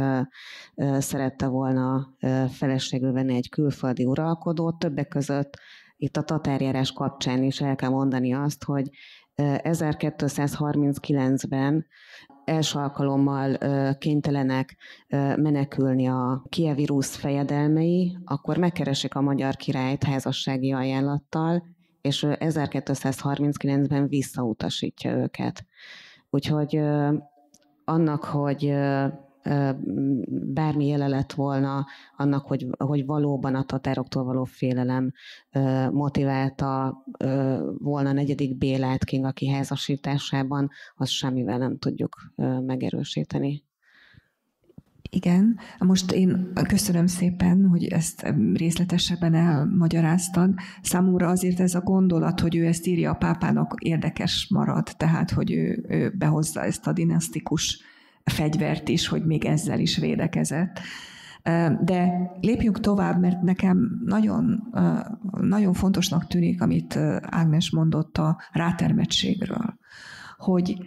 szerette volna feleségül venni egy külföldi uralkodót, többek között itt a tatárjárás kapcsán is el kell mondani azt, hogy 1239-ben első alkalommal kénytelenek menekülni a kievi rusz fejedelmei, akkor megkeresik a magyar királyt házassági ajánlattal, és 1239-ben visszautasítja őket. Úgyhogy annak, hogy bármi jele lett volna annak, hogy, hogy valóban a tatároktól való félelem motiválta volna negyedik Bélát King, aki házasításában, azt semmivel nem tudjuk megerősíteni. Igen, most én köszönöm szépen, hogy ezt részletesebben elmagyaráztad. Számomra azért ez a gondolat, hogy ő ezt írja a pápának érdekes marad, tehát hogy ő, ő behozza ezt a dinasztikus fegyvert is, hogy még ezzel is védekezett. De lépjünk tovább, mert nekem nagyon, nagyon fontosnak tűnik, amit Ágnes mondott a rátermettségről, hogy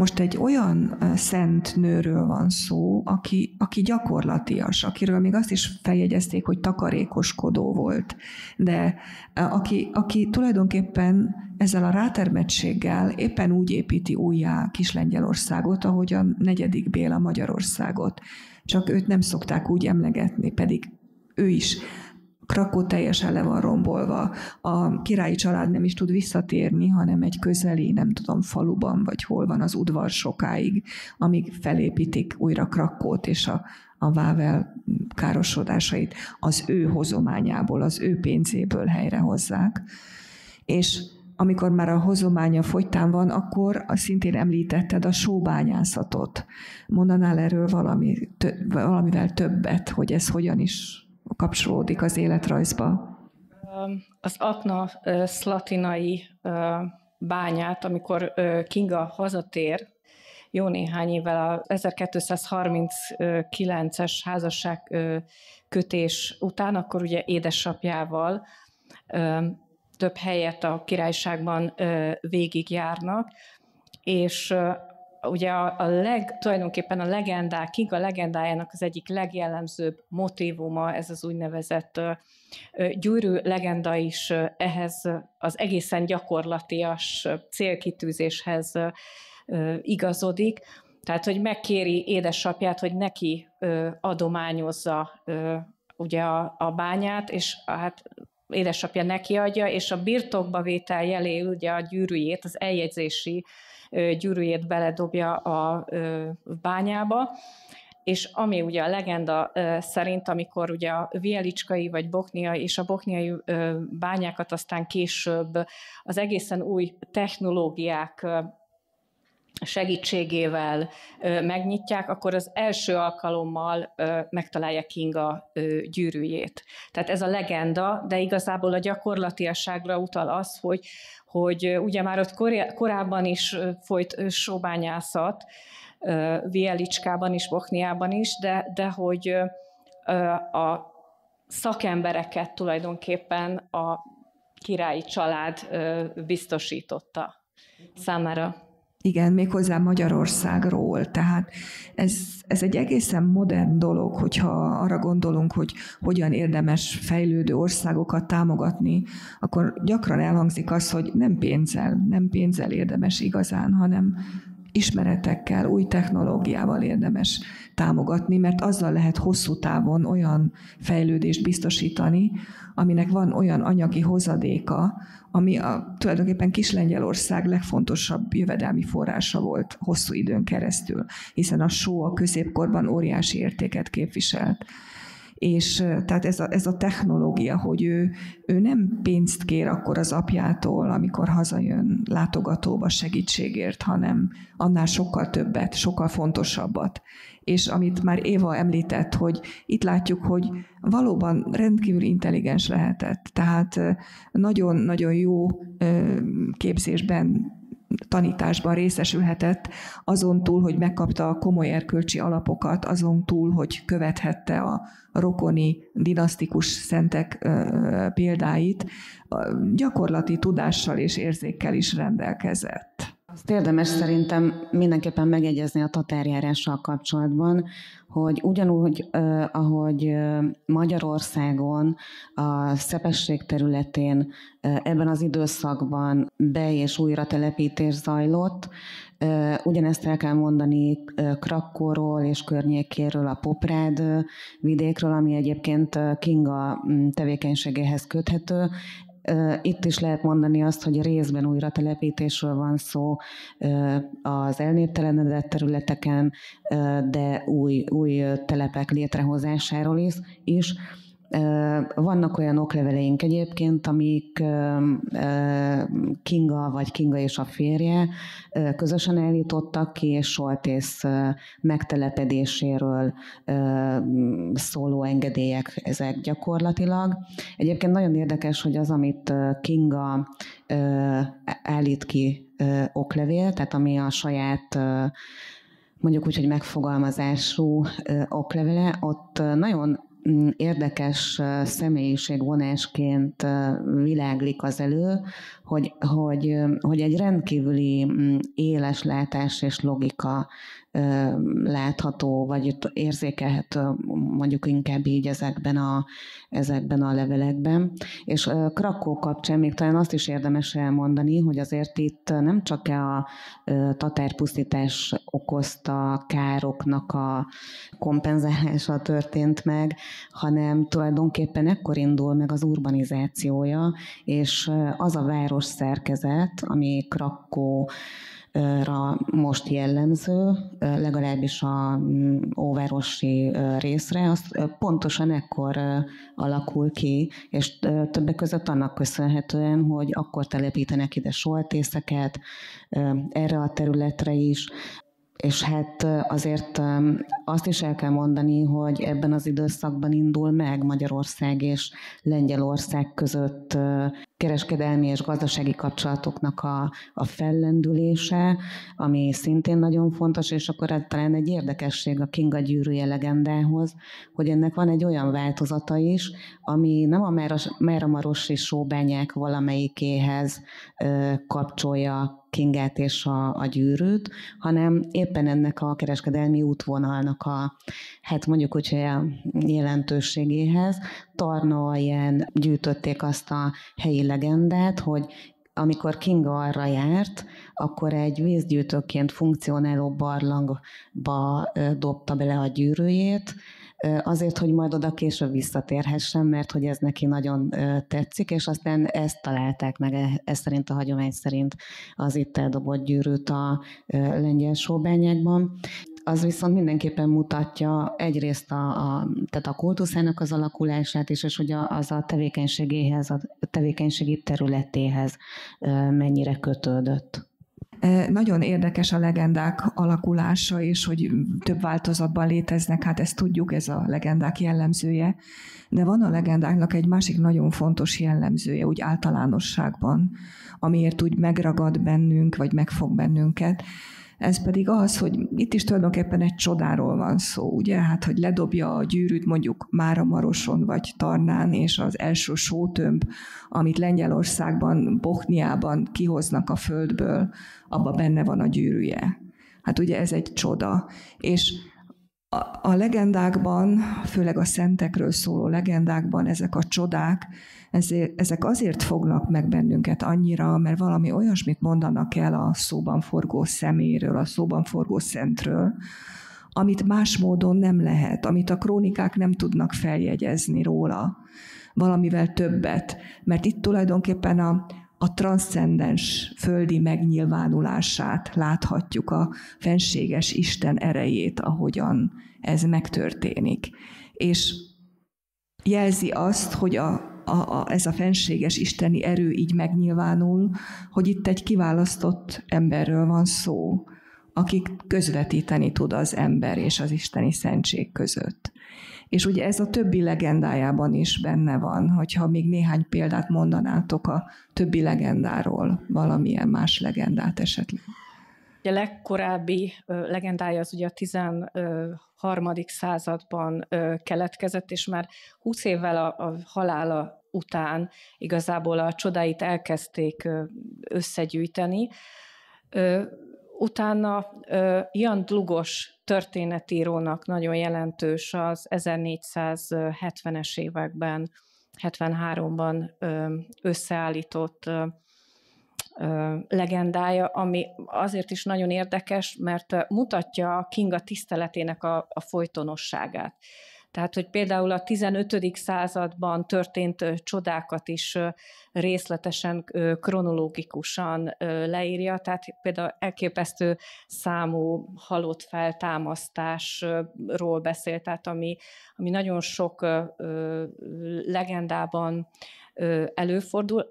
most egy olyan szent nőről van szó, aki, aki gyakorlatias, akiről még azt is feljegyezték, hogy takarékoskodó volt, de aki, aki tulajdonképpen ezzel a rátermettséggel éppen úgy építi újjá Kis-Lengyelországot, ahogy a negyedik Béla Magyarországot. Csak őt nem szokták úgy emlegetni, pedig ő is Krakó teljesen le van rombolva, a királyi család nem is tud visszatérni, hanem egy közeli, nem tudom, faluban, vagy hol van az udvar sokáig, amíg felépítik újra Krakót és a, a Vável károsodásait az ő hozományából, az ő pénzéből helyrehozzák. És amikor már a hozománya fogytán van, akkor szintén említetted a sóbányászatot. Mondanál erről valami, tö, valamivel többet, hogy ez hogyan is kapcsolódik az életrajzba? Az Atna szlatinai bányát, amikor Kinga hazatér, jó néhány évvel a 1239-es házasság kötés után, akkor ugye édesapjával több helyet a királyságban végigjárnak, és ugye a, a leg, tulajdonképpen a legendák, King a legendájának az egyik legjellemzőbb motivuma, ez az úgynevezett gyűrű legenda is ehhez az egészen gyakorlatias célkitűzéshez igazodik. Tehát, hogy megkéri édesapját, hogy neki adományozza ugye a, a bányát, és hát édesapja neki adja, és a birtokba vétel jelé ugye a gyűrűjét, az eljegyzési gyűrűjét beledobja a bányába, és ami ugye a legenda szerint, amikor ugye a vielicskai vagy bokniai és a bokniai bányákat aztán később az egészen új technológiák segítségével megnyitják, akkor az első alkalommal megtalálja Kinga gyűrűjét. Tehát ez a legenda, de igazából a gyakorlatiasságra utal az, hogy, hogy ugye már ott korábban is folyt sóbányászat, Vielicskában is, Bochniában is, de, de hogy a szakembereket tulajdonképpen a királyi család biztosította számára. Igen, méghozzá Magyarországról. Tehát ez, ez egy egészen modern dolog, hogyha arra gondolunk, hogy hogyan érdemes fejlődő országokat támogatni, akkor gyakran elhangzik az, hogy nem pénzzel, nem pénzzel érdemes igazán, hanem ismeretekkel, új technológiával érdemes támogatni, mert azzal lehet hosszú távon olyan fejlődést biztosítani, aminek van olyan anyagi hozadéka, ami a, tulajdonképpen Kis-Lengyelország legfontosabb jövedelmi forrása volt hosszú időn keresztül, hiszen a só a középkorban óriási értéket képviselt és tehát ez a, ez a technológia, hogy ő, ő nem pénzt kér akkor az apjától, amikor hazajön látogatóba segítségért, hanem annál sokkal többet, sokkal fontosabbat és amit már Éva említett, hogy itt látjuk, hogy valóban rendkívül intelligens lehetett. Tehát nagyon-nagyon jó képzésben tanításban részesülhetett, azon túl, hogy megkapta a komoly erkölcsi alapokat, azon túl, hogy követhette a rokoni dinasztikus szentek példáit, gyakorlati tudással és érzékkel is rendelkezett. Azt érdemes szerintem mindenképpen megegyezni a tatárjárással kapcsolatban, hogy ugyanúgy, ahogy Magyarországon a szepesség területén ebben az időszakban be- és újra telepítés zajlott, ugyanezt el kell mondani Krakkóról és környékéről, a Poprád vidékről, ami egyébként Kinga mm, tevékenységéhez köthető. Itt is lehet mondani azt, hogy részben újra telepítésről van szó az elnéptelenedett területeken, de új, új telepek létrehozásáról is, is vannak olyan okleveleink egyébként, amik Kinga vagy Kinga és a férje közösen elítottak ki, és Soltész megtelepedéséről szóló engedélyek ezek gyakorlatilag. Egyébként nagyon érdekes, hogy az, amit Kinga állít ki oklevél, tehát ami a saját mondjuk úgy, hogy megfogalmazású oklevele, ott nagyon Mm, érdekes személyiségvonásként világlik az elő, hogy, hogy, hogy egy rendkívüli mm, éles látás és logika látható, vagy érzékelhet mondjuk inkább így ezekben a, ezekben a levelekben. És Krakó kapcsán még talán azt is érdemes elmondani, hogy azért itt nem csak e a tatárpusztítás okozta károknak a kompenzálása történt meg, hanem tulajdonképpen ekkor indul meg az urbanizációja, és az a város, páros szerkezet, ami Krakó most jellemző, legalábbis a mm, óvárosi részre, az pontosan ekkor alakul ki, és többek között annak köszönhetően, hogy akkor telepítenek ide soltészeket, erre a területre is, és hát azért azt is el kell mondani, hogy ebben az időszakban indul meg Magyarország és Lengyelország között kereskedelmi és gazdasági kapcsolatoknak a, a fellendülése, ami szintén nagyon fontos, és akkor ez talán egy érdekesség a Kinga gyűrűje legendához, hogy ennek van egy olyan változata is, ami nem a és sóbányák valamelyikéhez ö, kapcsolja kingát és a, a gyűrűt, hanem éppen ennek a kereskedelmi útvonalnak a, hát mondjuk úgy, hogy a jelentőségéhez Tarna gyűjtötték azt a helyi legendát, hogy amikor Kinga arra járt, akkor egy vízgyűjtőként funkcionáló barlangba dobta bele a gyűrűjét, azért, hogy majd oda később visszatérhessen, mert hogy ez neki nagyon tetszik, és aztán ezt találták meg, e, ez szerint a hagyomány szerint az itt eldobott gyűrűt a lengyel sóbányákban az viszont mindenképpen mutatja egyrészt a, a, tehát a kultuszának az alakulását is, és hogy a, az a tevékenységéhez, a tevékenységi területéhez mennyire kötődött. Eh, nagyon érdekes a legendák alakulása, és hogy több változatban léteznek, hát ezt tudjuk, ez a legendák jellemzője. De van a legendáknak egy másik nagyon fontos jellemzője, úgy általánosságban, amiért úgy megragad bennünk, vagy megfog bennünket, ez pedig az, hogy itt is tulajdonképpen egy csodáról van szó, ugye? Hát, hogy ledobja a gyűrűt mondjuk Mára Maroson vagy Tarnán, és az első sótömb, amit Lengyelországban, Bochniában kihoznak a földből, abba benne van a gyűrűje. Hát ugye ez egy csoda. És a legendákban, főleg a szentekről szóló legendákban ezek a csodák ezért, ezek azért fognak meg bennünket annyira, mert valami olyasmit mondanak el a szóban forgó szeméről, a szóban forgó szentről, amit más módon nem lehet, amit a krónikák nem tudnak feljegyezni róla, valamivel többet. Mert itt tulajdonképpen a, a transzcendens földi megnyilvánulását láthatjuk, a fenséges Isten erejét, ahogyan ez megtörténik. És jelzi azt, hogy a a, a, ez a fenséges isteni erő így megnyilvánul, hogy itt egy kiválasztott emberről van szó, akik közvetíteni tud az ember és az isteni szentség között. És ugye ez a többi legendájában is benne van, hogyha még néhány példát mondanátok a többi legendáról, valamilyen más legendát esetleg. A legkorábbi legendája az ugye a 16 harmadik században ö, keletkezett, és már 20 évvel a, a halála után igazából a csodáit elkezdték ö, összegyűjteni. Ö, utána ö, Jan Dlugos történetírónak nagyon jelentős az 1470-es években, 73-ban összeállított legendája, ami azért is nagyon érdekes, mert mutatja Kinga tiszteletének a, a folytonosságát. Tehát, hogy például a 15. században történt csodákat is részletesen, kronológikusan leírja, tehát például elképesztő számú halott feltámasztásról beszél, tehát ami, ami nagyon sok legendában előfordul.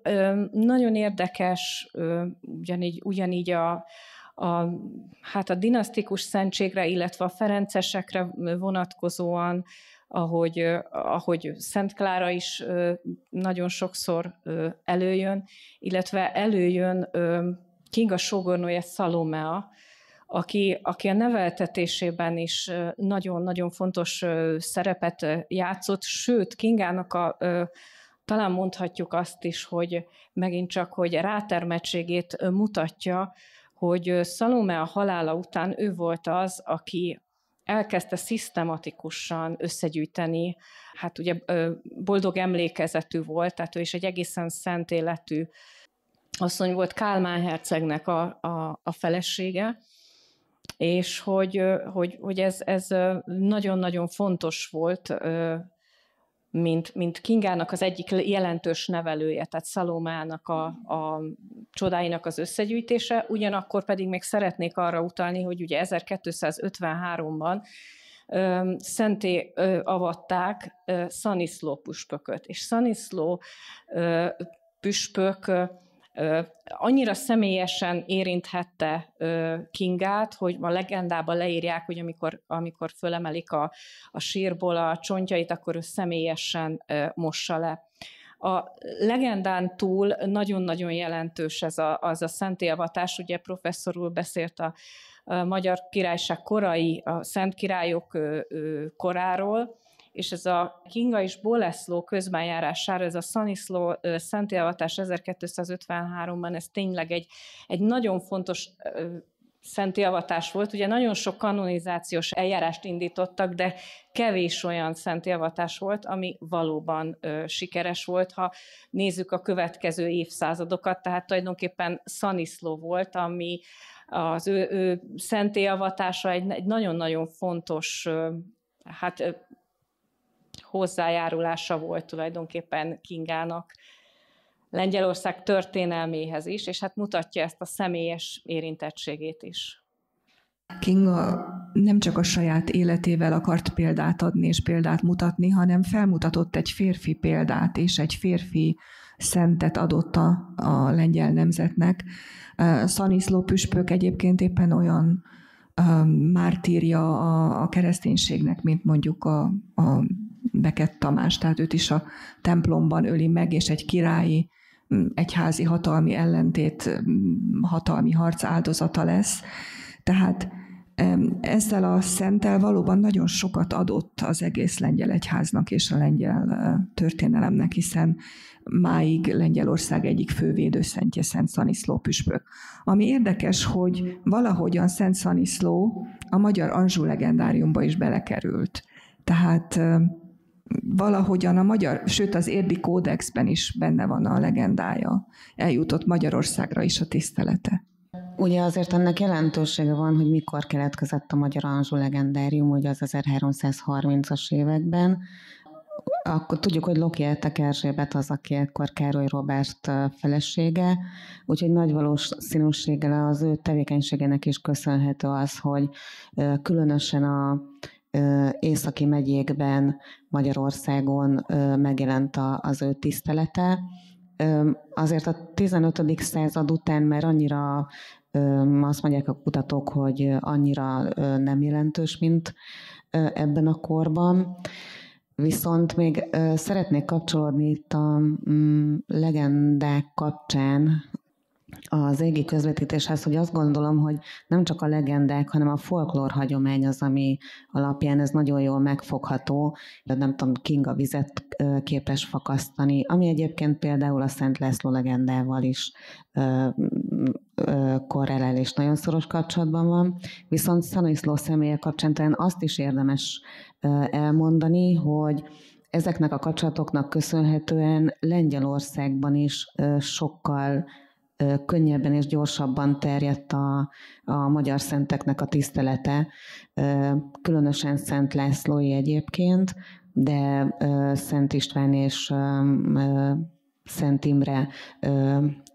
Nagyon érdekes, ugyanígy, ugyanígy a, a, hát a dinasztikus szentségre, illetve a ferencesekre vonatkozóan, ahogy, ahogy Szent Klára is nagyon sokszor előjön, illetve előjön Kinga sógornője Szalomea, aki, aki a neveltetésében is nagyon-nagyon fontos szerepet játszott, sőt, Kingának a, talán mondhatjuk azt is, hogy megint csak, hogy rátermettségét mutatja, hogy Szalome a halála után ő volt az, aki elkezdte szisztematikusan összegyűjteni, hát ugye boldog emlékezetű volt, tehát ő is egy egészen szent életű asszony volt Kálmán hercegnek a, a, a felesége, és hogy, hogy, hogy ez, ez nagyon-nagyon fontos volt mint, mint Kingának az egyik jelentős nevelője, tehát Szalomának a, a csodáinak az összegyűjtése, ugyanakkor pedig még szeretnék arra utalni, hogy ugye 1253-ban szenté ö, avatták ö, Szaniszló püspököt, és Szaniszló püspök annyira személyesen érinthette Kingát, hogy a legendában leírják, hogy amikor, amikor fölemelik a, a sírból a csontjait, akkor ő személyesen mossa le. A legendán túl nagyon-nagyon jelentős ez a, az a szentélvatás, ugye professzor úr beszélt a, a Magyar Királyság korai, a Szent Királyok koráról, és ez a Kinga és Boleszló közbenjárására, ez a Szaniszló szentélvatás 1253-ban, ez tényleg egy, egy nagyon fontos szenti volt. Ugye nagyon sok kanonizációs eljárást indítottak, de kevés olyan szenti volt, ami valóban ö, sikeres volt, ha nézzük a következő évszázadokat, tehát tulajdonképpen Szaniszló volt, ami az ő, ő szenti egy, egy nagyon-nagyon fontos ö, hát hozzájárulása volt tulajdonképpen Kingának Lengyelország történelméhez is, és hát mutatja ezt a személyes érintettségét is. Kinga nem csak a saját életével akart példát adni és példát mutatni, hanem felmutatott egy férfi példát és egy férfi szentet adott a, a lengyel nemzetnek. Szaniszló püspök egyébként éppen olyan mártírja a, a kereszténységnek, mint mondjuk a, a Beket Tamás, tehát őt is a templomban öli meg, és egy királyi mm, egyházi hatalmi ellentét, mm, hatalmi harc áldozata lesz. Tehát ezzel a szentel valóban nagyon sokat adott az egész lengyel egyháznak és a lengyel történelemnek, hiszen máig Lengyelország egyik szentje Szent Szaniszló püspök. Ami érdekes, hogy valahogyan Szent Szaniszló a magyar Anzsú legendáriumba is belekerült. Tehát valahogyan a magyar, sőt az érdi kódexben is benne van a legendája. Eljutott Magyarországra is a tisztelete. Ugye azért annak jelentősége van, hogy mikor keletkezett a Magyar Anzsú legendárium, ugye az 1330-as években. Akkor tudjuk, hogy Loki Eltek Erzsébet az, aki akkor Károly Robert felesége, úgyhogy nagy valószínűséggel az ő tevékenységének is köszönhető az, hogy különösen a északi megyékben Magyarországon megjelent az ő tisztelete. Azért a 15. század után már annyira azt mondják a kutatók, hogy annyira nem jelentős, mint ebben a korban. Viszont még szeretnék kapcsolódni itt a mm, legendák kapcsán az égi közvetítéshez, hogy azt gondolom, hogy nem csak a legendák, hanem a folklór hagyomány az, ami alapján ez nagyon jól megfogható, de nem tudom, a vizet képes fakasztani, ami egyébként például a Szent László legendával is korrelál és nagyon szoros kapcsolatban van. Viszont Szanoiszló személye kapcsán talán azt is érdemes elmondani, hogy ezeknek a kapcsolatoknak köszönhetően Lengyelországban is sokkal könnyebben és gyorsabban terjedt a, a magyar szenteknek a tisztelete, különösen Szent Lászlói egyébként, de Szent István és Szent Imre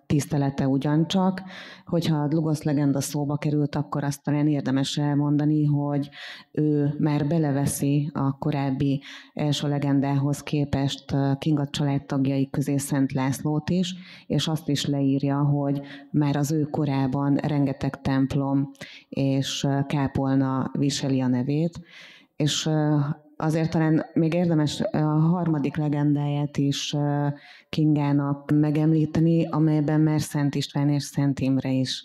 tisztelete ugyancsak. Hogyha a Lugosz legenda szóba került, akkor azt talán érdemes elmondani, hogy ő már beleveszi a korábbi első legendához képest Kinga családtagjai közé Szent Lászlót is, és azt is leírja, hogy már az ő korában rengeteg templom és kápolna viseli a nevét, és Azért talán még érdemes a harmadik legendáját is Kingának megemlíteni, amelyben már Szent István és Szent Imre is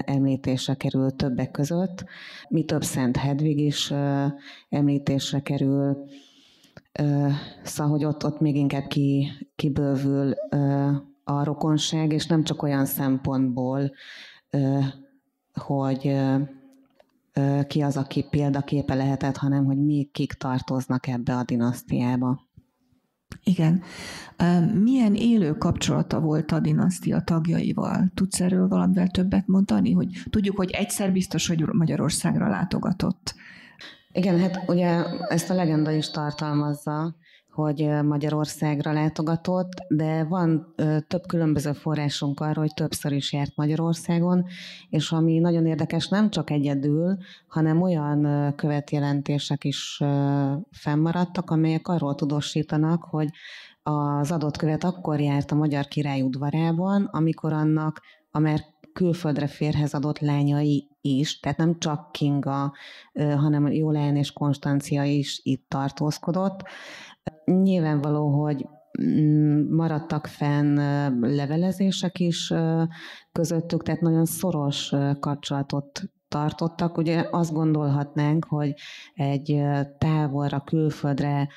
említésre kerül többek között. Mi több Szent Hedvig is említésre kerül, szóval, hogy ott, ott még inkább ki, kibővül a rokonság, és nem csak olyan szempontból, hogy ki az, aki példaképe lehetett, hanem hogy még kik tartoznak ebbe a dinasztiába. Igen. Milyen élő kapcsolata volt a dinasztia tagjaival? Tudsz erről valamivel többet mondani? Hogy tudjuk, hogy egyszer biztos, hogy Magyarországra látogatott. Igen, hát ugye ezt a legenda is tartalmazza, hogy Magyarországra látogatott, de van több különböző forrásunk arra, hogy többször is járt Magyarországon, és ami nagyon érdekes, nem csak egyedül, hanem olyan követjelentések is fennmaradtak, amelyek arról tudósítanak, hogy az adott követ akkor járt a Magyar Király udvarában, amikor annak a már külföldre férhez adott lányai is, tehát nem csak Kinga, hanem Jólán és Konstancia is itt tartózkodott, nyilvánvaló, hogy mm, maradtak fenn levelezések is közöttük, tehát nagyon szoros kapcsolatot tartottak. Ugye azt gondolhatnánk, hogy egy távolra, külföldre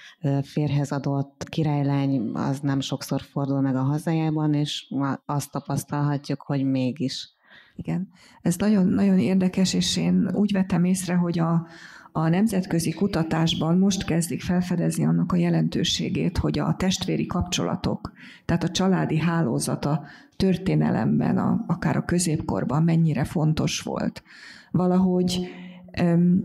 férhez adott királylány az nem sokszor fordul meg a hazájában, és azt tapasztalhatjuk, hogy mégis. Igen, ez nagyon, nagyon érdekes, és én úgy vettem észre, hogy a, a nemzetközi kutatásban most kezdik felfedezni annak a jelentőségét, hogy a testvéri kapcsolatok, tehát a családi hálózata történelemben, a, akár a középkorban mennyire fontos volt. Valahogy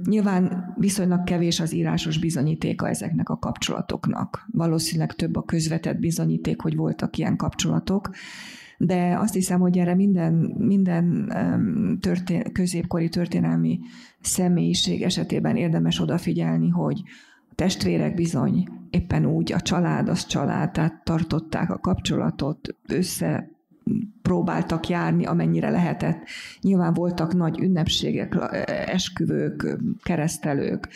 nyilván viszonylag kevés az írásos bizonyítéka ezeknek a kapcsolatoknak. Valószínűleg több a közvetett bizonyíték, hogy voltak ilyen kapcsolatok, de azt hiszem, hogy erre minden, minden történ- középkori történelmi személyiség esetében érdemes odafigyelni, hogy a testvérek bizony éppen úgy, a család az család, tehát tartották a kapcsolatot, össze próbáltak járni, amennyire lehetett. Nyilván voltak nagy ünnepségek, esküvők, keresztelők,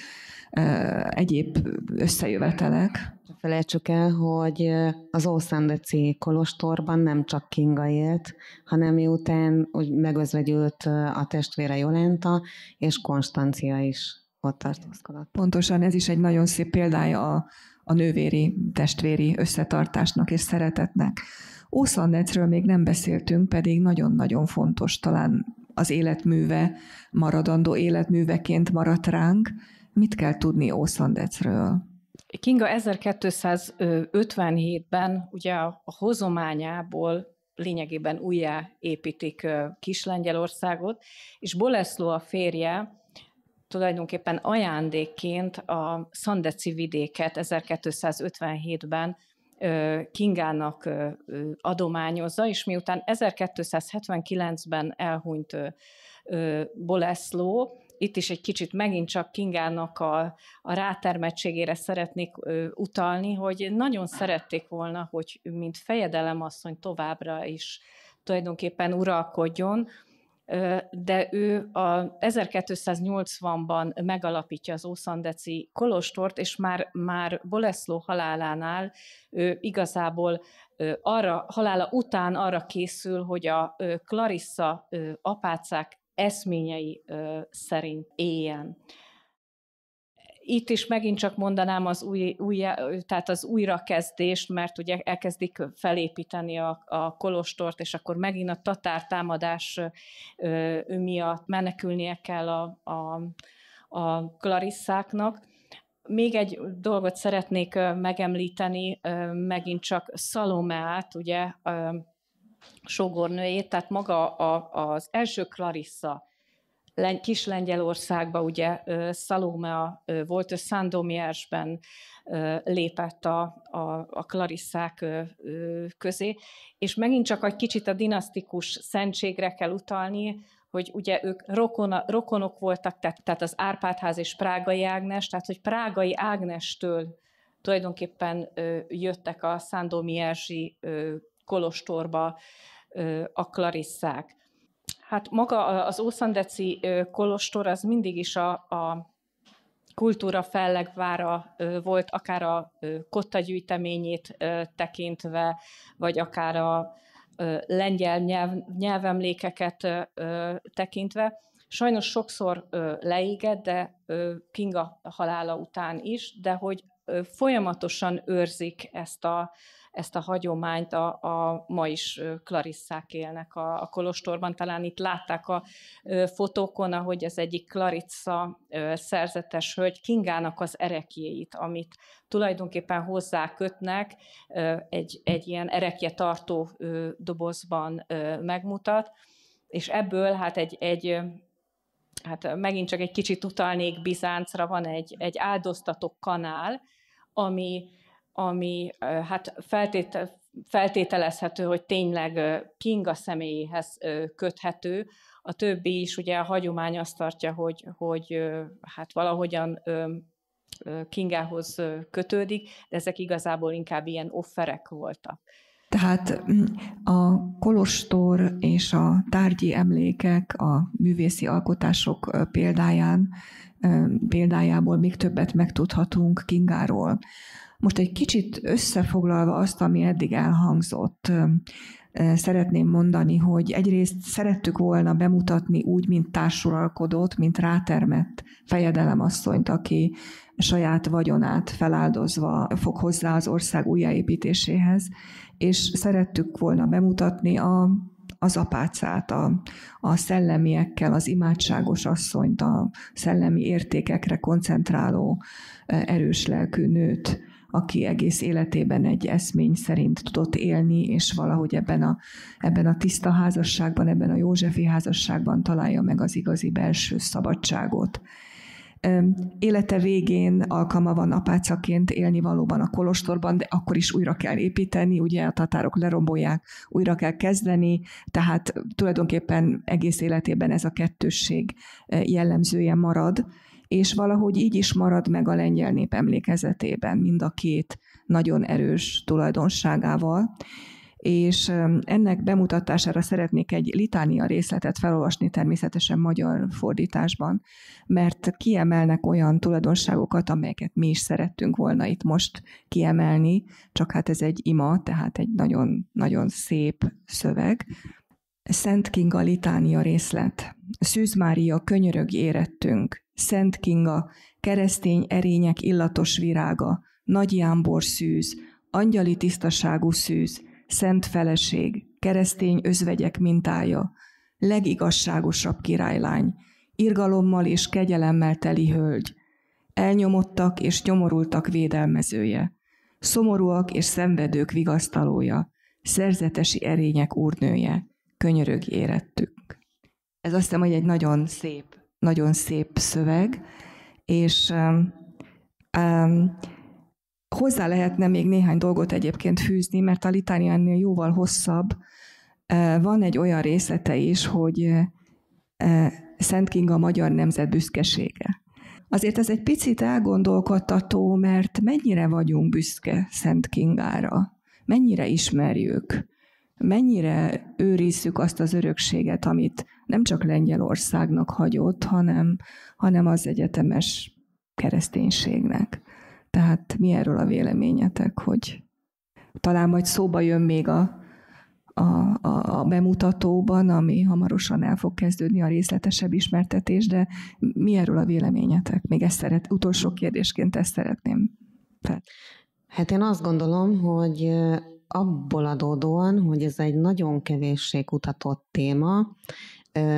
e, egyéb összejövetelek, felejtsük el, hogy az Ószendeci kolostorban nem csak Kinga élt, hanem miután úgy megözvegyült a testvére Jolenta, és Konstancia is ott tartózkodott. Pontosan ez is egy nagyon szép példája a, a nővéri, testvéri összetartásnak és szeretetnek. Ószandecről még nem beszéltünk, pedig nagyon-nagyon fontos talán az életműve, maradandó életműveként maradt ránk. Mit kell tudni Ószandecről? Kinga 1257-ben ugye a hozományából lényegében újjá építik Kis-Lengyelországot, és Boleszló a férje tulajdonképpen ajándékként a Szandeci vidéket 1257-ben Kingának adományozza, és miután 1279-ben elhunyt Boleszló, itt is egy kicsit megint csak Kingának a, a rátermettségére szeretnék ö, utalni, hogy nagyon szerették volna, hogy mint fejedelemasszony továbbra is tulajdonképpen uralkodjon, de ő a 1280-ban megalapítja az Ószandeci kolostort, és már, már Boleszló halálánál ő igazából arra, halála után arra készül, hogy a Clarissa apácák eszményei ö, szerint éljen. Itt is megint csak mondanám az, új, új, tehát az újrakezdést, mert ugye elkezdik felépíteni a, a kolostort, és akkor megint a tatár támadás ö, miatt menekülnie kell a, a, a klarisszáknak. Még egy dolgot szeretnék megemlíteni, megint csak Szalomeát, ugye sógornőjét, tehát maga a, az első Clarissa kis Lengyelországba, ugye Szalómea volt, ő Szándomiersben lépett a, a, a klarisszák közé, és megint csak egy kicsit a dinasztikus szentségre kell utalni, hogy ugye ők rokona, rokonok voltak, tehát, tehát az Árpádház és Prágai Ágnes, tehát hogy Prágai Ágnestől tulajdonképpen ö, jöttek a szándomierzsi kolostorba a klarisszák. Hát maga az Ószandeci kolostor az mindig is a, a kultúra fellegvára volt, akár a kotta gyűjteményét tekintve, vagy akár a lengyel nyelv, nyelvemlékeket tekintve. Sajnos sokszor leégett, de Kinga halála után is, de hogy folyamatosan őrzik ezt a, ezt a hagyományt a, a ma is klarisszák élnek a, a kolostorban. Talán itt látták a fotókon, ahogy az egyik klarissa szerzetes hölgy Kingának az erekjéit, amit tulajdonképpen hozzá kötnek, egy, egy ilyen erekje tartó dobozban megmutat, és ebből hát egy, egy hát megint csak egy kicsit utalnék Bizáncra, van egy, egy áldoztatok kanál, ami ami hát feltétel, feltételezhető, hogy tényleg Kinga személyéhez köthető. A többi is ugye a hagyomány azt tartja, hogy, hogy hát valahogyan Kingához kötődik, de ezek igazából inkább ilyen offerek voltak. Tehát mm, a kolostor és a tárgyi emlékek, a művészi alkotások példáján, példájából még többet megtudhatunk Kingáról. Most egy kicsit összefoglalva azt, ami eddig elhangzott, szeretném mondani, hogy egyrészt szerettük volna bemutatni úgy, mint társuralkodót, mint rátermett fejedelemasszonyt, aki saját vagyonát feláldozva fog hozzá az ország újjáépítéséhez, és szerettük volna bemutatni a az apácát, a, a szellemiekkel, az imádságos asszonyt, a szellemi értékekre koncentráló erős lelkű nőt aki egész életében egy eszmény szerint tudott élni, és valahogy ebben a, ebben a tiszta házasságban, ebben a Józsefi házasságban találja meg az igazi belső szabadságot. Élete végén alkalma van apácaként élni valóban a kolostorban, de akkor is újra kell építeni, ugye a tatárok lerombolják, újra kell kezdeni, tehát tulajdonképpen egész életében ez a kettősség jellemzője marad és valahogy így is marad meg a lengyel nép emlékezetében mind a két nagyon erős tulajdonságával. És ennek bemutatására szeretnék egy litánia részletet felolvasni természetesen magyar fordításban, mert kiemelnek olyan tulajdonságokat, amelyeket mi is szerettünk volna itt most kiemelni, csak hát ez egy ima, tehát egy nagyon-nagyon szép szöveg, Szent Kinga litánia részlet. Szűz Mária, könyörög érettünk, Szent Kinga, keresztény erények illatos virága, Nagy Jámbor szűz, angyali tisztaságú szűz, Szent feleség, keresztény özvegyek mintája, legigazságosabb királylány, irgalommal és kegyelemmel teli hölgy, elnyomottak és nyomorultak védelmezője, szomorúak és szenvedők vigasztalója, szerzetesi erények úrnője, könyörög érettük. Ez azt hiszem, hogy egy nagyon szép nagyon szép szöveg, és um, um, hozzá lehetne még néhány dolgot egyébként fűzni, mert a litánia ennél jóval hosszabb. Uh, van egy olyan részlete is, hogy uh, uh Szent Kinga a magyar nemzet büszkesége. Azért ez egy picit elgondolkodtató, mert mennyire vagyunk büszke Szent Kingára, mennyire ismerjük, mennyire őrizzük azt az örökséget, amit nem csak Lengyelországnak hagyott, hanem, hanem az egyetemes kereszténységnek. Tehát mi erről a véleményetek, hogy talán majd szóba jön még a, a, a, a bemutatóban, ami hamarosan el fog kezdődni a részletesebb ismertetés, de mi erről a véleményetek? Még ezt szeret, utolsó kérdésként ezt szeretném fel. Hát én azt gondolom, hogy abból adódóan, hogy ez egy nagyon kevéssé kutatott téma,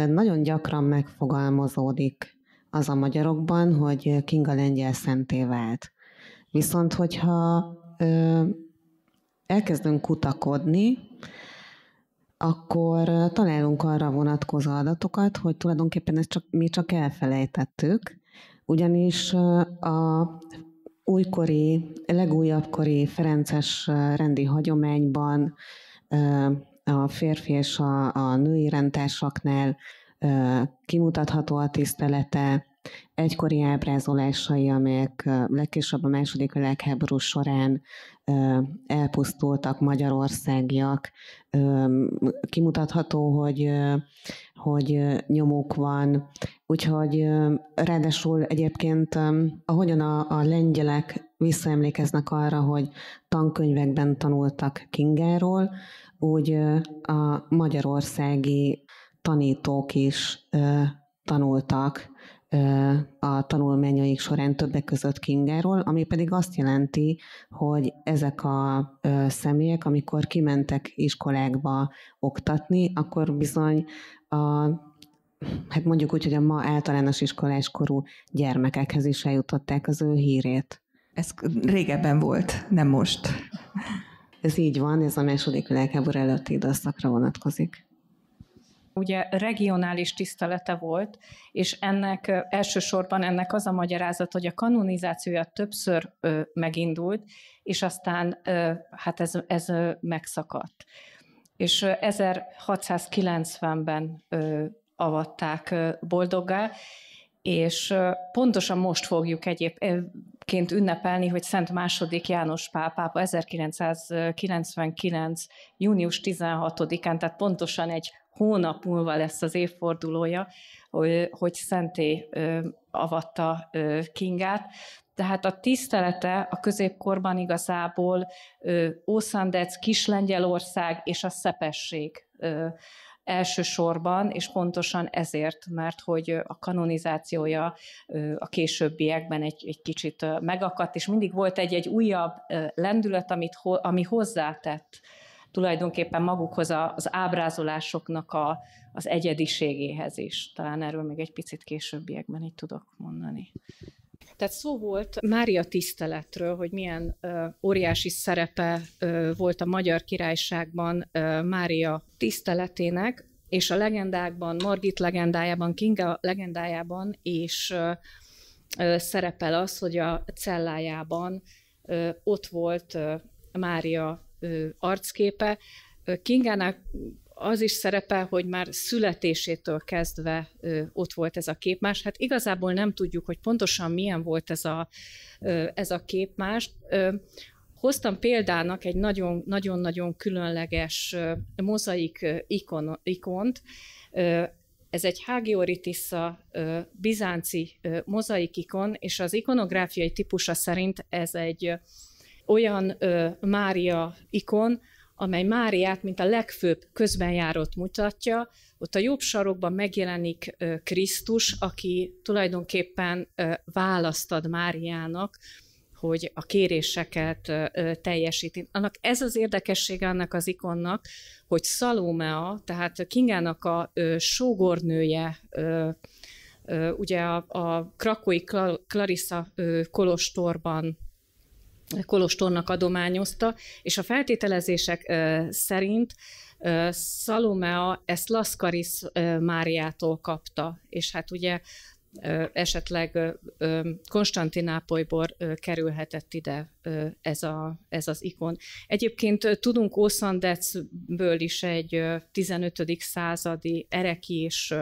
nagyon gyakran megfogalmazódik az a magyarokban, hogy Kinga lengyel szenté vált. Viszont, hogyha elkezdünk kutakodni, akkor találunk arra vonatkozó adatokat, hogy tulajdonképpen ezt csak, mi csak elfelejtettük, ugyanis a újkori, legújabbkori Ferences rendi hagyományban a férfi és a, a női rendtársaknál kimutatható a tisztelete, egykori ábrázolásai, amelyek legkésőbb a második világháború során elpusztultak magyarországiak. Kimutatható, hogy, hogy nyomuk van. Úgyhogy ráadásul egyébként, ahogyan a, a lengyelek visszaemlékeznek arra, hogy tankönyvekben tanultak Kingáról, úgy a magyarországi tanítók is tanultak a tanulmányaik során többek között Kingáról, ami pedig azt jelenti, hogy ezek a személyek, amikor kimentek iskolákba oktatni, akkor bizony a hát mondjuk úgy, hogy a ma általános iskoláskorú gyermekekhez is eljutották az ő hírét. Ez régebben volt, nem most. Ez így van, ez a második világháború előtti időszakra vonatkozik. Ugye regionális tisztelete volt, és ennek elsősorban ennek az a magyarázat, hogy a kanonizációja többször ö, megindult, és aztán ö, hát ez, ez ö, megszakadt. És 1690-ben avatták boldoggá, és pontosan most fogjuk egyéb ként ünnepelni, hogy Szent második János Pál pápa 1999. június 16-án, tehát pontosan egy hónap múlva lesz az évfordulója, hogy szenté avatta Kingát. Tehát a tisztelete a középkorban igazából Ószandec, Kis-Lengyelország és a szepesség elsősorban, és pontosan ezért, mert hogy a kanonizációja a későbbiekben egy, egy kicsit megakadt, és mindig volt egy-egy újabb lendület, amit, ami hozzátett tulajdonképpen magukhoz az ábrázolásoknak a, az egyediségéhez is. Talán erről még egy picit későbbiekben így tudok mondani. Tehát szó volt Mária tiszteletről, hogy milyen ö, óriási szerepe ö, volt a magyar királyságban ö, Mária tiszteletének, és a legendákban, Margit legendájában, Kinga legendájában is ö, ö, szerepel az, hogy a cellájában ö, ott volt ö, Mária ö, arcképe. Kingának az is szerepel, hogy már születésétől kezdve ö, ott volt ez a képmás. Hát igazából nem tudjuk, hogy pontosan milyen volt ez a, ö, ez a képmás. Ö, hoztam példának egy nagyon-nagyon különleges ö, mozaik ikon, ikont. Ö, ez egy Hagioritisza bizánci ö, ikon, és az ikonográfiai típusa szerint ez egy ö, olyan ö, Mária ikon, amely Máriát, mint a legfőbb közbenjárót mutatja. Ott a jobb sarokban megjelenik Krisztus, aki tulajdonképpen választ ad Máriának, hogy a kéréseket teljesíti. Annak ez az érdekessége annak az ikonnak, hogy Szalómea, tehát Kingának a sógornője, ugye a, a krakói Clarissa kolostorban Kolostornak adományozta, és a feltételezések szerint Szalomea ezt Laszkaris Máriától kapta, és hát ugye esetleg Konstantinápolyból kerülhetett ide ez, a, ez az ikon. Egyébként tudunk Ószandecből is egy 15. századi ereki és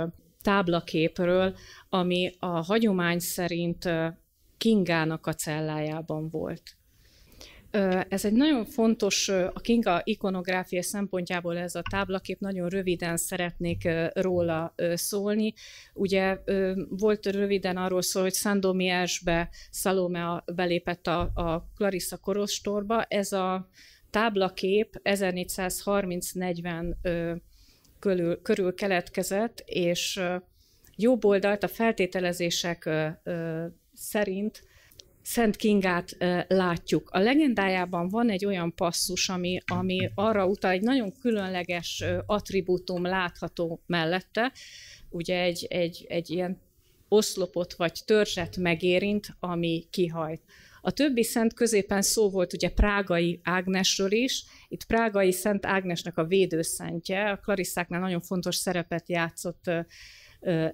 táblaképről, ami a hagyomány szerint Kingának a cellájában volt. Ez egy nagyon fontos, a Kinga ikonográfia szempontjából ez a táblakép, nagyon röviden szeretnék róla szólni. Ugye volt röviden arról szó, hogy Szándomi Ersbe Szalome belépett a, a Clarissa korostorba. Ez a táblakép 1430-40 körül, körül keletkezett, és jobb oldalt a feltételezések szerint Szent Kingát látjuk. A legendájában van egy olyan passzus, ami, ami arra utal, egy nagyon különleges attribútum látható mellette, ugye egy, egy, egy ilyen oszlopot vagy törzset megérint, ami kihajt. A többi szent középen szó volt ugye Prágai Ágnesről is, itt Prágai Szent Ágnesnek a védőszentje, a klarisszáknál nagyon fontos szerepet játszott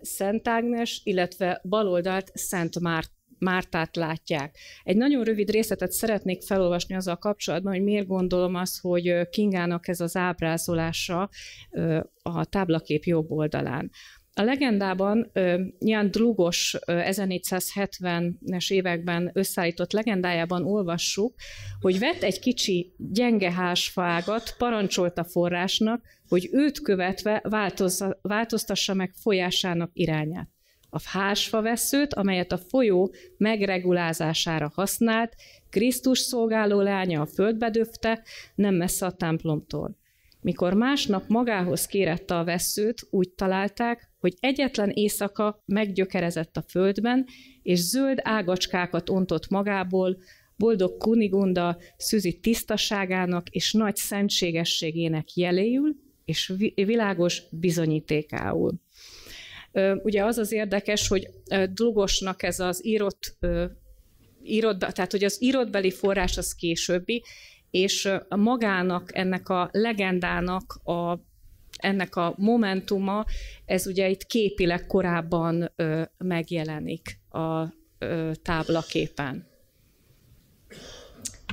Szent Ágnes, illetve baloldalt Szent Márt Mártát látják. Egy nagyon rövid részletet szeretnék felolvasni azzal kapcsolatban, hogy miért gondolom azt, hogy Kingának ez az ábrázolása a táblakép jobb oldalán. A legendában Jan Drugos 1470-es években összeállított legendájában olvassuk, hogy vett egy kicsi gyenge házfágat, parancsolt a forrásnak, hogy őt követve változza, változtassa meg folyásának irányát a veszőt, amelyet a folyó megregulázására használt, Krisztus szolgáló lánya a földbe döfte, nem messze a templomtól. Mikor másnap magához kérette a veszőt, úgy találták, hogy egyetlen éjszaka meggyökerezett a földben, és zöld ágacskákat ontott magából, boldog Kunigunda szüzi tisztaságának és nagy szentségességének jeléül és világos bizonyítékául. Ugye az az érdekes, hogy dlugosnak ez az írott, írott tehát hogy az írottbeli forrás az későbbi, és magának, ennek a legendának a ennek a momentuma, ez ugye itt képileg korábban ö, megjelenik a ö, táblaképen.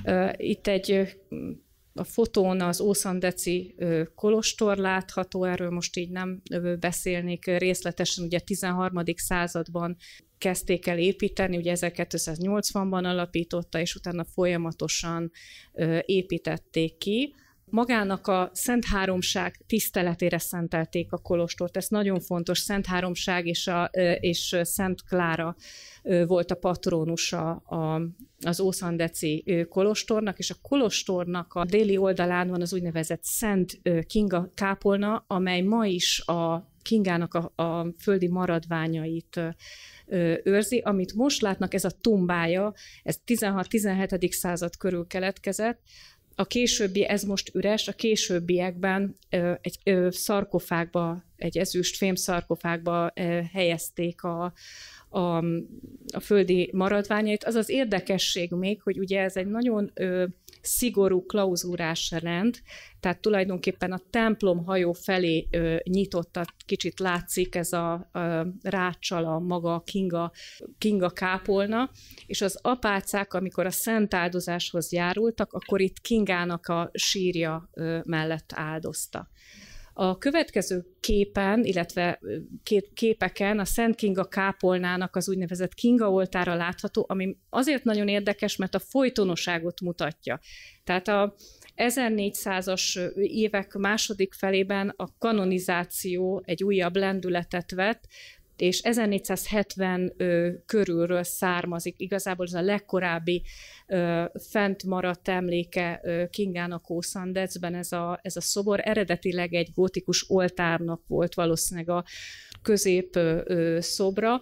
Ö, itt egy a fotón az Ószandeci kolostor látható, erről most így nem beszélnék részletesen, ugye 13. században kezdték el építeni, ugye 1280-ban alapította, és utána folyamatosan építették ki. Magának a Szent Háromság tiszteletére szentelték a kolostort. Ez nagyon fontos, Szent Háromság és, a, és Szent Klára volt a patronusa a, az Ószandeci kolostornak, és a kolostornak a déli oldalán van az úgynevezett Szent Kinga kápolna, amely ma is a Kingának a, a földi maradványait őrzi. Amit most látnak, ez a tombája, ez 16-17. század körül keletkezett, a későbbi, ez most üres, a későbbiekben egy szarkofágba, egy ezüst fém szarkofágba helyezték a, a, a földi maradványait. Az az érdekesség még, hogy ugye ez egy nagyon ö, szigorú klauzúrás rend, tehát tulajdonképpen a templom hajó felé ö, nyitotta, kicsit látszik ez a, a rácsal, a maga kinga, kinga kápolna, és az apácák, amikor a szent áldozáshoz járultak, akkor itt kingának a sírja ö, mellett áldozta. A következő képen, illetve két képeken a Szent Kinga kápolnának az úgynevezett Kinga oltára látható, ami azért nagyon érdekes, mert a folytonosságot mutatja. Tehát a 1400-as évek második felében a kanonizáció egy újabb lendületet vett, és 1470 körülről származik. Igazából ez a legkorábbi fent maradt emléke ö, Kingának Ószandecben ez a, ez a szobor. Eredetileg egy gótikus oltárnak volt valószínűleg a közép szobra.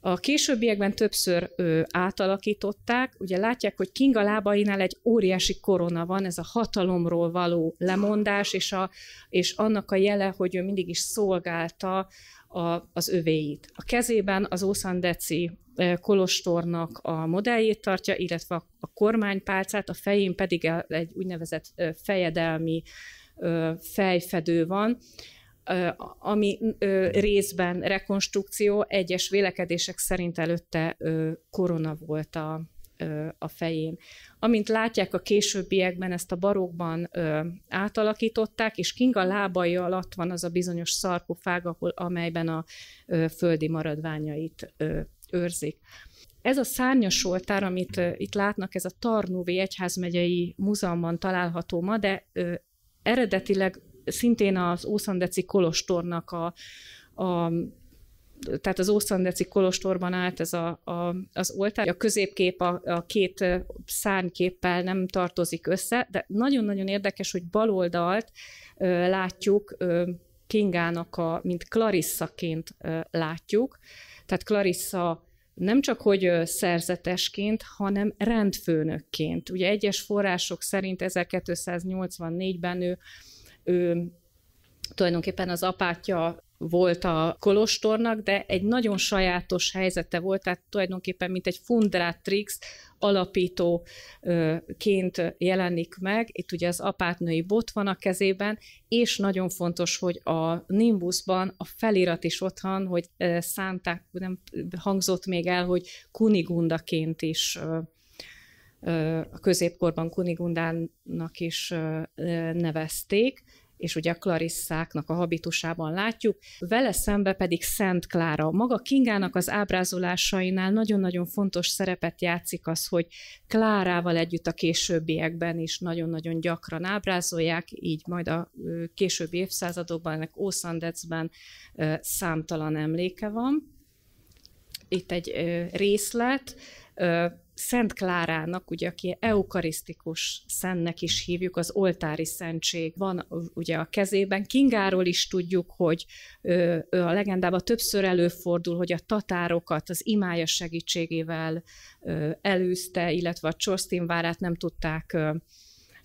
A későbbiekben többször ö, átalakították. Ugye látják, hogy Kinga lábainál egy óriási korona van, ez a hatalomról való lemondás, és, a, és annak a jele, hogy ő mindig is szolgálta a, az övéit. A kezében az Ószandeci e, kolostornak a modelljét tartja, illetve a, a kormánypálcát, a fején pedig egy úgynevezett e, fejedelmi e, fejfedő van, ami részben rekonstrukció, egyes vélekedések szerint előtte korona volt a, a fején. Amint látják a későbbiekben, ezt a barokban ö, átalakították, és Kinga lábai alatt van az a bizonyos szarkofág, ahol, amelyben a ö, földi maradványait ö, őrzik. Ez a szárnyas oltár, amit ö, itt látnak, ez a Tarnóvi Egyházmegyei Múzeumban található ma, de ö, eredetileg szintén az Ószandeci Kolostornak a, a tehát az Ószandeci Kolostorban állt ez a, a, az oltár. A középkép a, a két szárnyképpel nem tartozik össze, de nagyon-nagyon érdekes, hogy baloldalt ö, látjuk ö, Kingának, a, mint Clarissaként ö, látjuk. Tehát Clarissa nem csak hogy szerzetesként, hanem rendfőnökként. Ugye egyes források szerint 1284-ben ő, ő tulajdonképpen az apátja volt a kolostornak, de egy nagyon sajátos helyzete volt, tehát tulajdonképpen mint egy fundrátrix alapítóként jelenik meg. Itt ugye az apátnői bot van a kezében, és nagyon fontos, hogy a Nimbusban a felirat is ott van, hogy szánták, nem hangzott még el, hogy Kunigundaként is a középkorban Kunigundának is nevezték és ugye a Clarisszáknak a habitusában látjuk, vele szembe pedig Szent Klára. Maga Kingának az ábrázolásainál nagyon-nagyon fontos szerepet játszik az, hogy Klárával együtt a későbbiekben is nagyon-nagyon gyakran ábrázolják, így majd a későbbi évszázadokban, ennek Ószandecben számtalan emléke van. Itt egy részlet, Szent Klárának, ugye, aki eukarisztikus szennek is hívjuk, az oltári szentség van ugye a kezében. Kingáról is tudjuk, hogy ő, a legendában többször előfordul, hogy a tatárokat az imája segítségével előzte, illetve a Csorstin várát nem tudták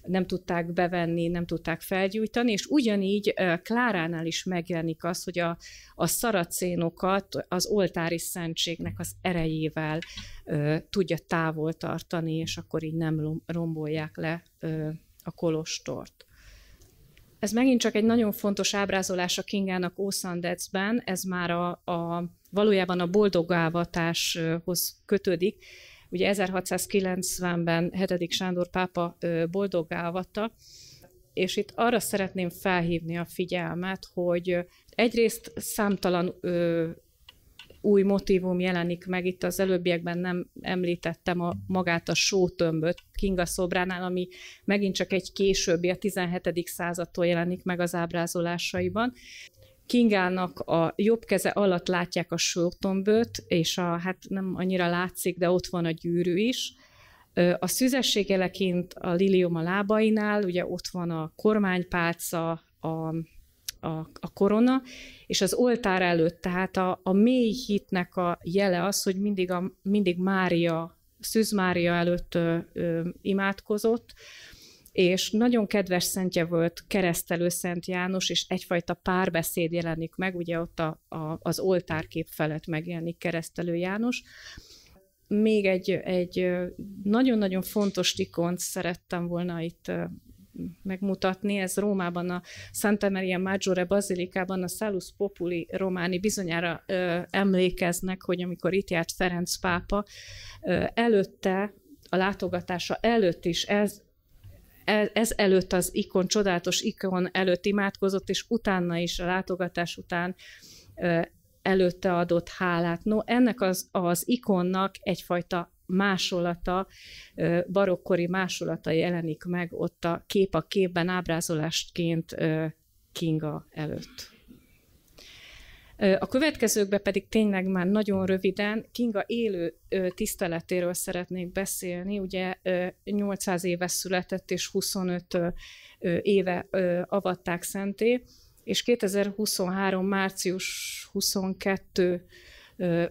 nem tudták bevenni, nem tudták felgyújtani, és ugyanígy Kláránál is megjelenik az, hogy a, a szaracénokat az oltári szentségnek az erejével ö, tudja távol tartani, és akkor így nem rombolják le ö, a kolostort. Ez megint csak egy nagyon fontos ábrázolás a Kingának Ószandecben, ez már a, a valójában a boldogávatáshoz kötődik, Ugye 1690-ben 7. Sándor pápa boldoggá avatta, és itt arra szeretném felhívni a figyelmet, hogy egyrészt számtalan ö, új motivum jelenik meg, itt az előbbiekben nem említettem a, magát a sótömböt Kinga szobránál, ami megint csak egy későbbi, a 17. századtól jelenik meg az ábrázolásaiban, Kingának a jobb keze alatt látják a sótombőt, és a, hát nem annyira látszik, de ott van a gyűrű is. A szüzességeleként a lilium a lábainál, ugye ott van a kormánypálca, a, a, a korona, és az oltár előtt, tehát a, a mély hitnek a jele az, hogy mindig, a, mindig Mária, Szűz Mária előtt ö, ö, imádkozott, és nagyon kedves szentje volt keresztelő Szent János, és egyfajta párbeszéd jelenik meg, ugye ott a, a, az oltárkép felett megjelenik keresztelő János. Még egy, egy nagyon-nagyon fontos ikont szerettem volna itt megmutatni. Ez Rómában, a Santa Maria Maggiore Bazilikában, a Salus Populi Románi bizonyára ö, emlékeznek, hogy amikor itt járt Ferenc pápa, ö, előtte, a látogatása előtt is ez ez előtt az ikon, csodálatos ikon előtt imádkozott, és utána is a látogatás után előtte adott hálát. No, ennek az, az ikonnak egyfajta másolata, barokkori másolata jelenik meg ott a kép a képben ábrázolásként Kinga előtt. A következőkben pedig tényleg már nagyon röviden Kinga élő tiszteletéről szeretnék beszélni. Ugye 800 éve született és 25 éve avatták szenté, és 2023. március 22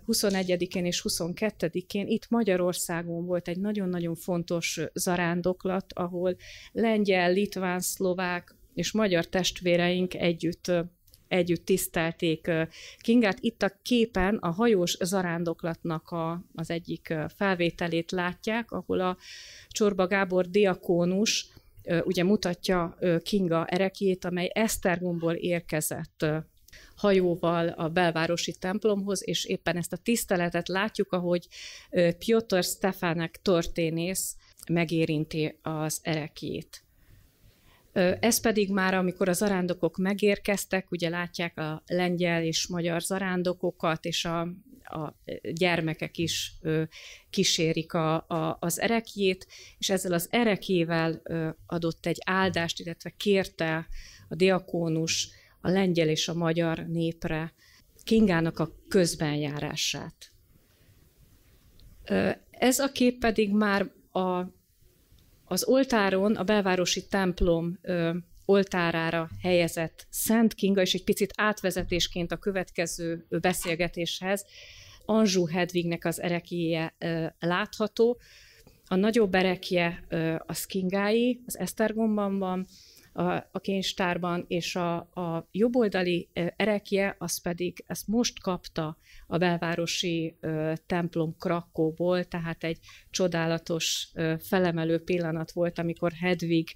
21-én és 22-én itt Magyarországon volt egy nagyon-nagyon fontos zarándoklat, ahol lengyel, litván, szlovák és magyar testvéreink együtt együtt tisztelték Kingát. Itt a képen a hajós zarándoklatnak a, az egyik felvételét látják, ahol a Csorba Gábor diakónus ugye mutatja Kinga erekjét, amely Esztergomból érkezett hajóval a belvárosi templomhoz, és éppen ezt a tiszteletet látjuk, ahogy Piotr Stefanek történész megérinti az erekjét. Ez pedig már, amikor a zarándokok megérkeztek, ugye látják a lengyel és magyar zarándokokat, és a, a gyermekek is kísérik a, a, az erekjét, és ezzel az erekével adott egy áldást, illetve kérte a diakónus a lengyel és a magyar népre Kingának a közbenjárását. Ez a kép pedig már a az oltáron a belvárosi templom ö, oltárára helyezett Szent Kinga, és egy picit átvezetésként a következő beszélgetéshez, Anzsú Hedvignek az erekéje látható. A nagyobb erekje ö, az Kingái, az Esztergomban van, a, a kénstárban, és a, a jobboldali erekje, az pedig ezt most kapta a belvárosi ö, templom Krakóból, tehát egy csodálatos ö, felemelő pillanat volt, amikor Hedvig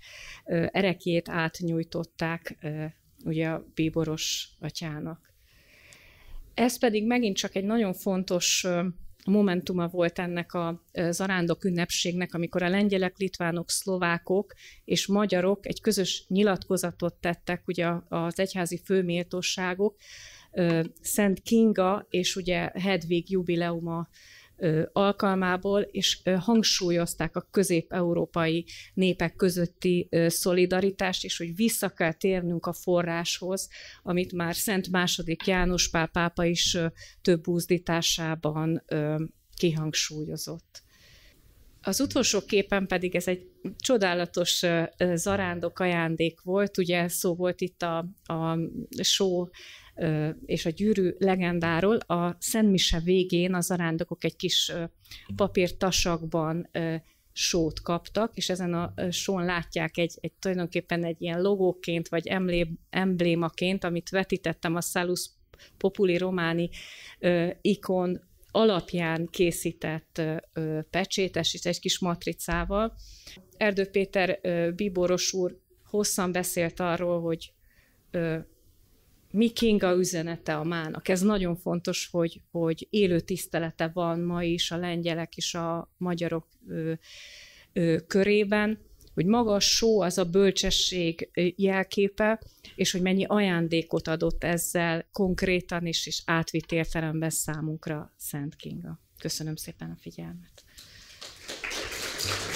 ö, erekjét átnyújtották ö, ugye a bíboros atyának. Ez pedig megint csak egy nagyon fontos ö, momentuma volt ennek a zarándok ünnepségnek, amikor a lengyelek, litvánok, szlovákok és magyarok egy közös nyilatkozatot tettek, ugye az egyházi főméltóságok, Szent Kinga és ugye Hedvig jubileuma alkalmából, és hangsúlyozták a közép-európai népek közötti szolidaritást, és hogy vissza kell térnünk a forráshoz, amit már Szent II. János Pál pápa is több úzdításában kihangsúlyozott. Az utolsó képen pedig ez egy csodálatos zarándok ajándék volt, ugye szó volt itt a, a só és a gyűrű legendáról. A Szentmise végén az arándokok egy kis papírtasakban sót kaptak, és ezen a són látják egy, egy tulajdonképpen egy ilyen logóként, vagy emlé, emblémaként, amit vetítettem a Salus Populi Románi ikon alapján készített pecsétes, és egy kis matricával. Erdő Péter bíboros úr hosszan beszélt arról, hogy mi Kinga üzenete a mának. Ez nagyon fontos, hogy, hogy élő tisztelete van ma is a lengyelek és a magyarok ö, ö, körében, hogy maga a só az a bölcsesség jelképe, és hogy mennyi ajándékot adott ezzel konkrétan is, és átvitt értelemben számunkra Szent Kinga. Köszönöm szépen a figyelmet. Thank you.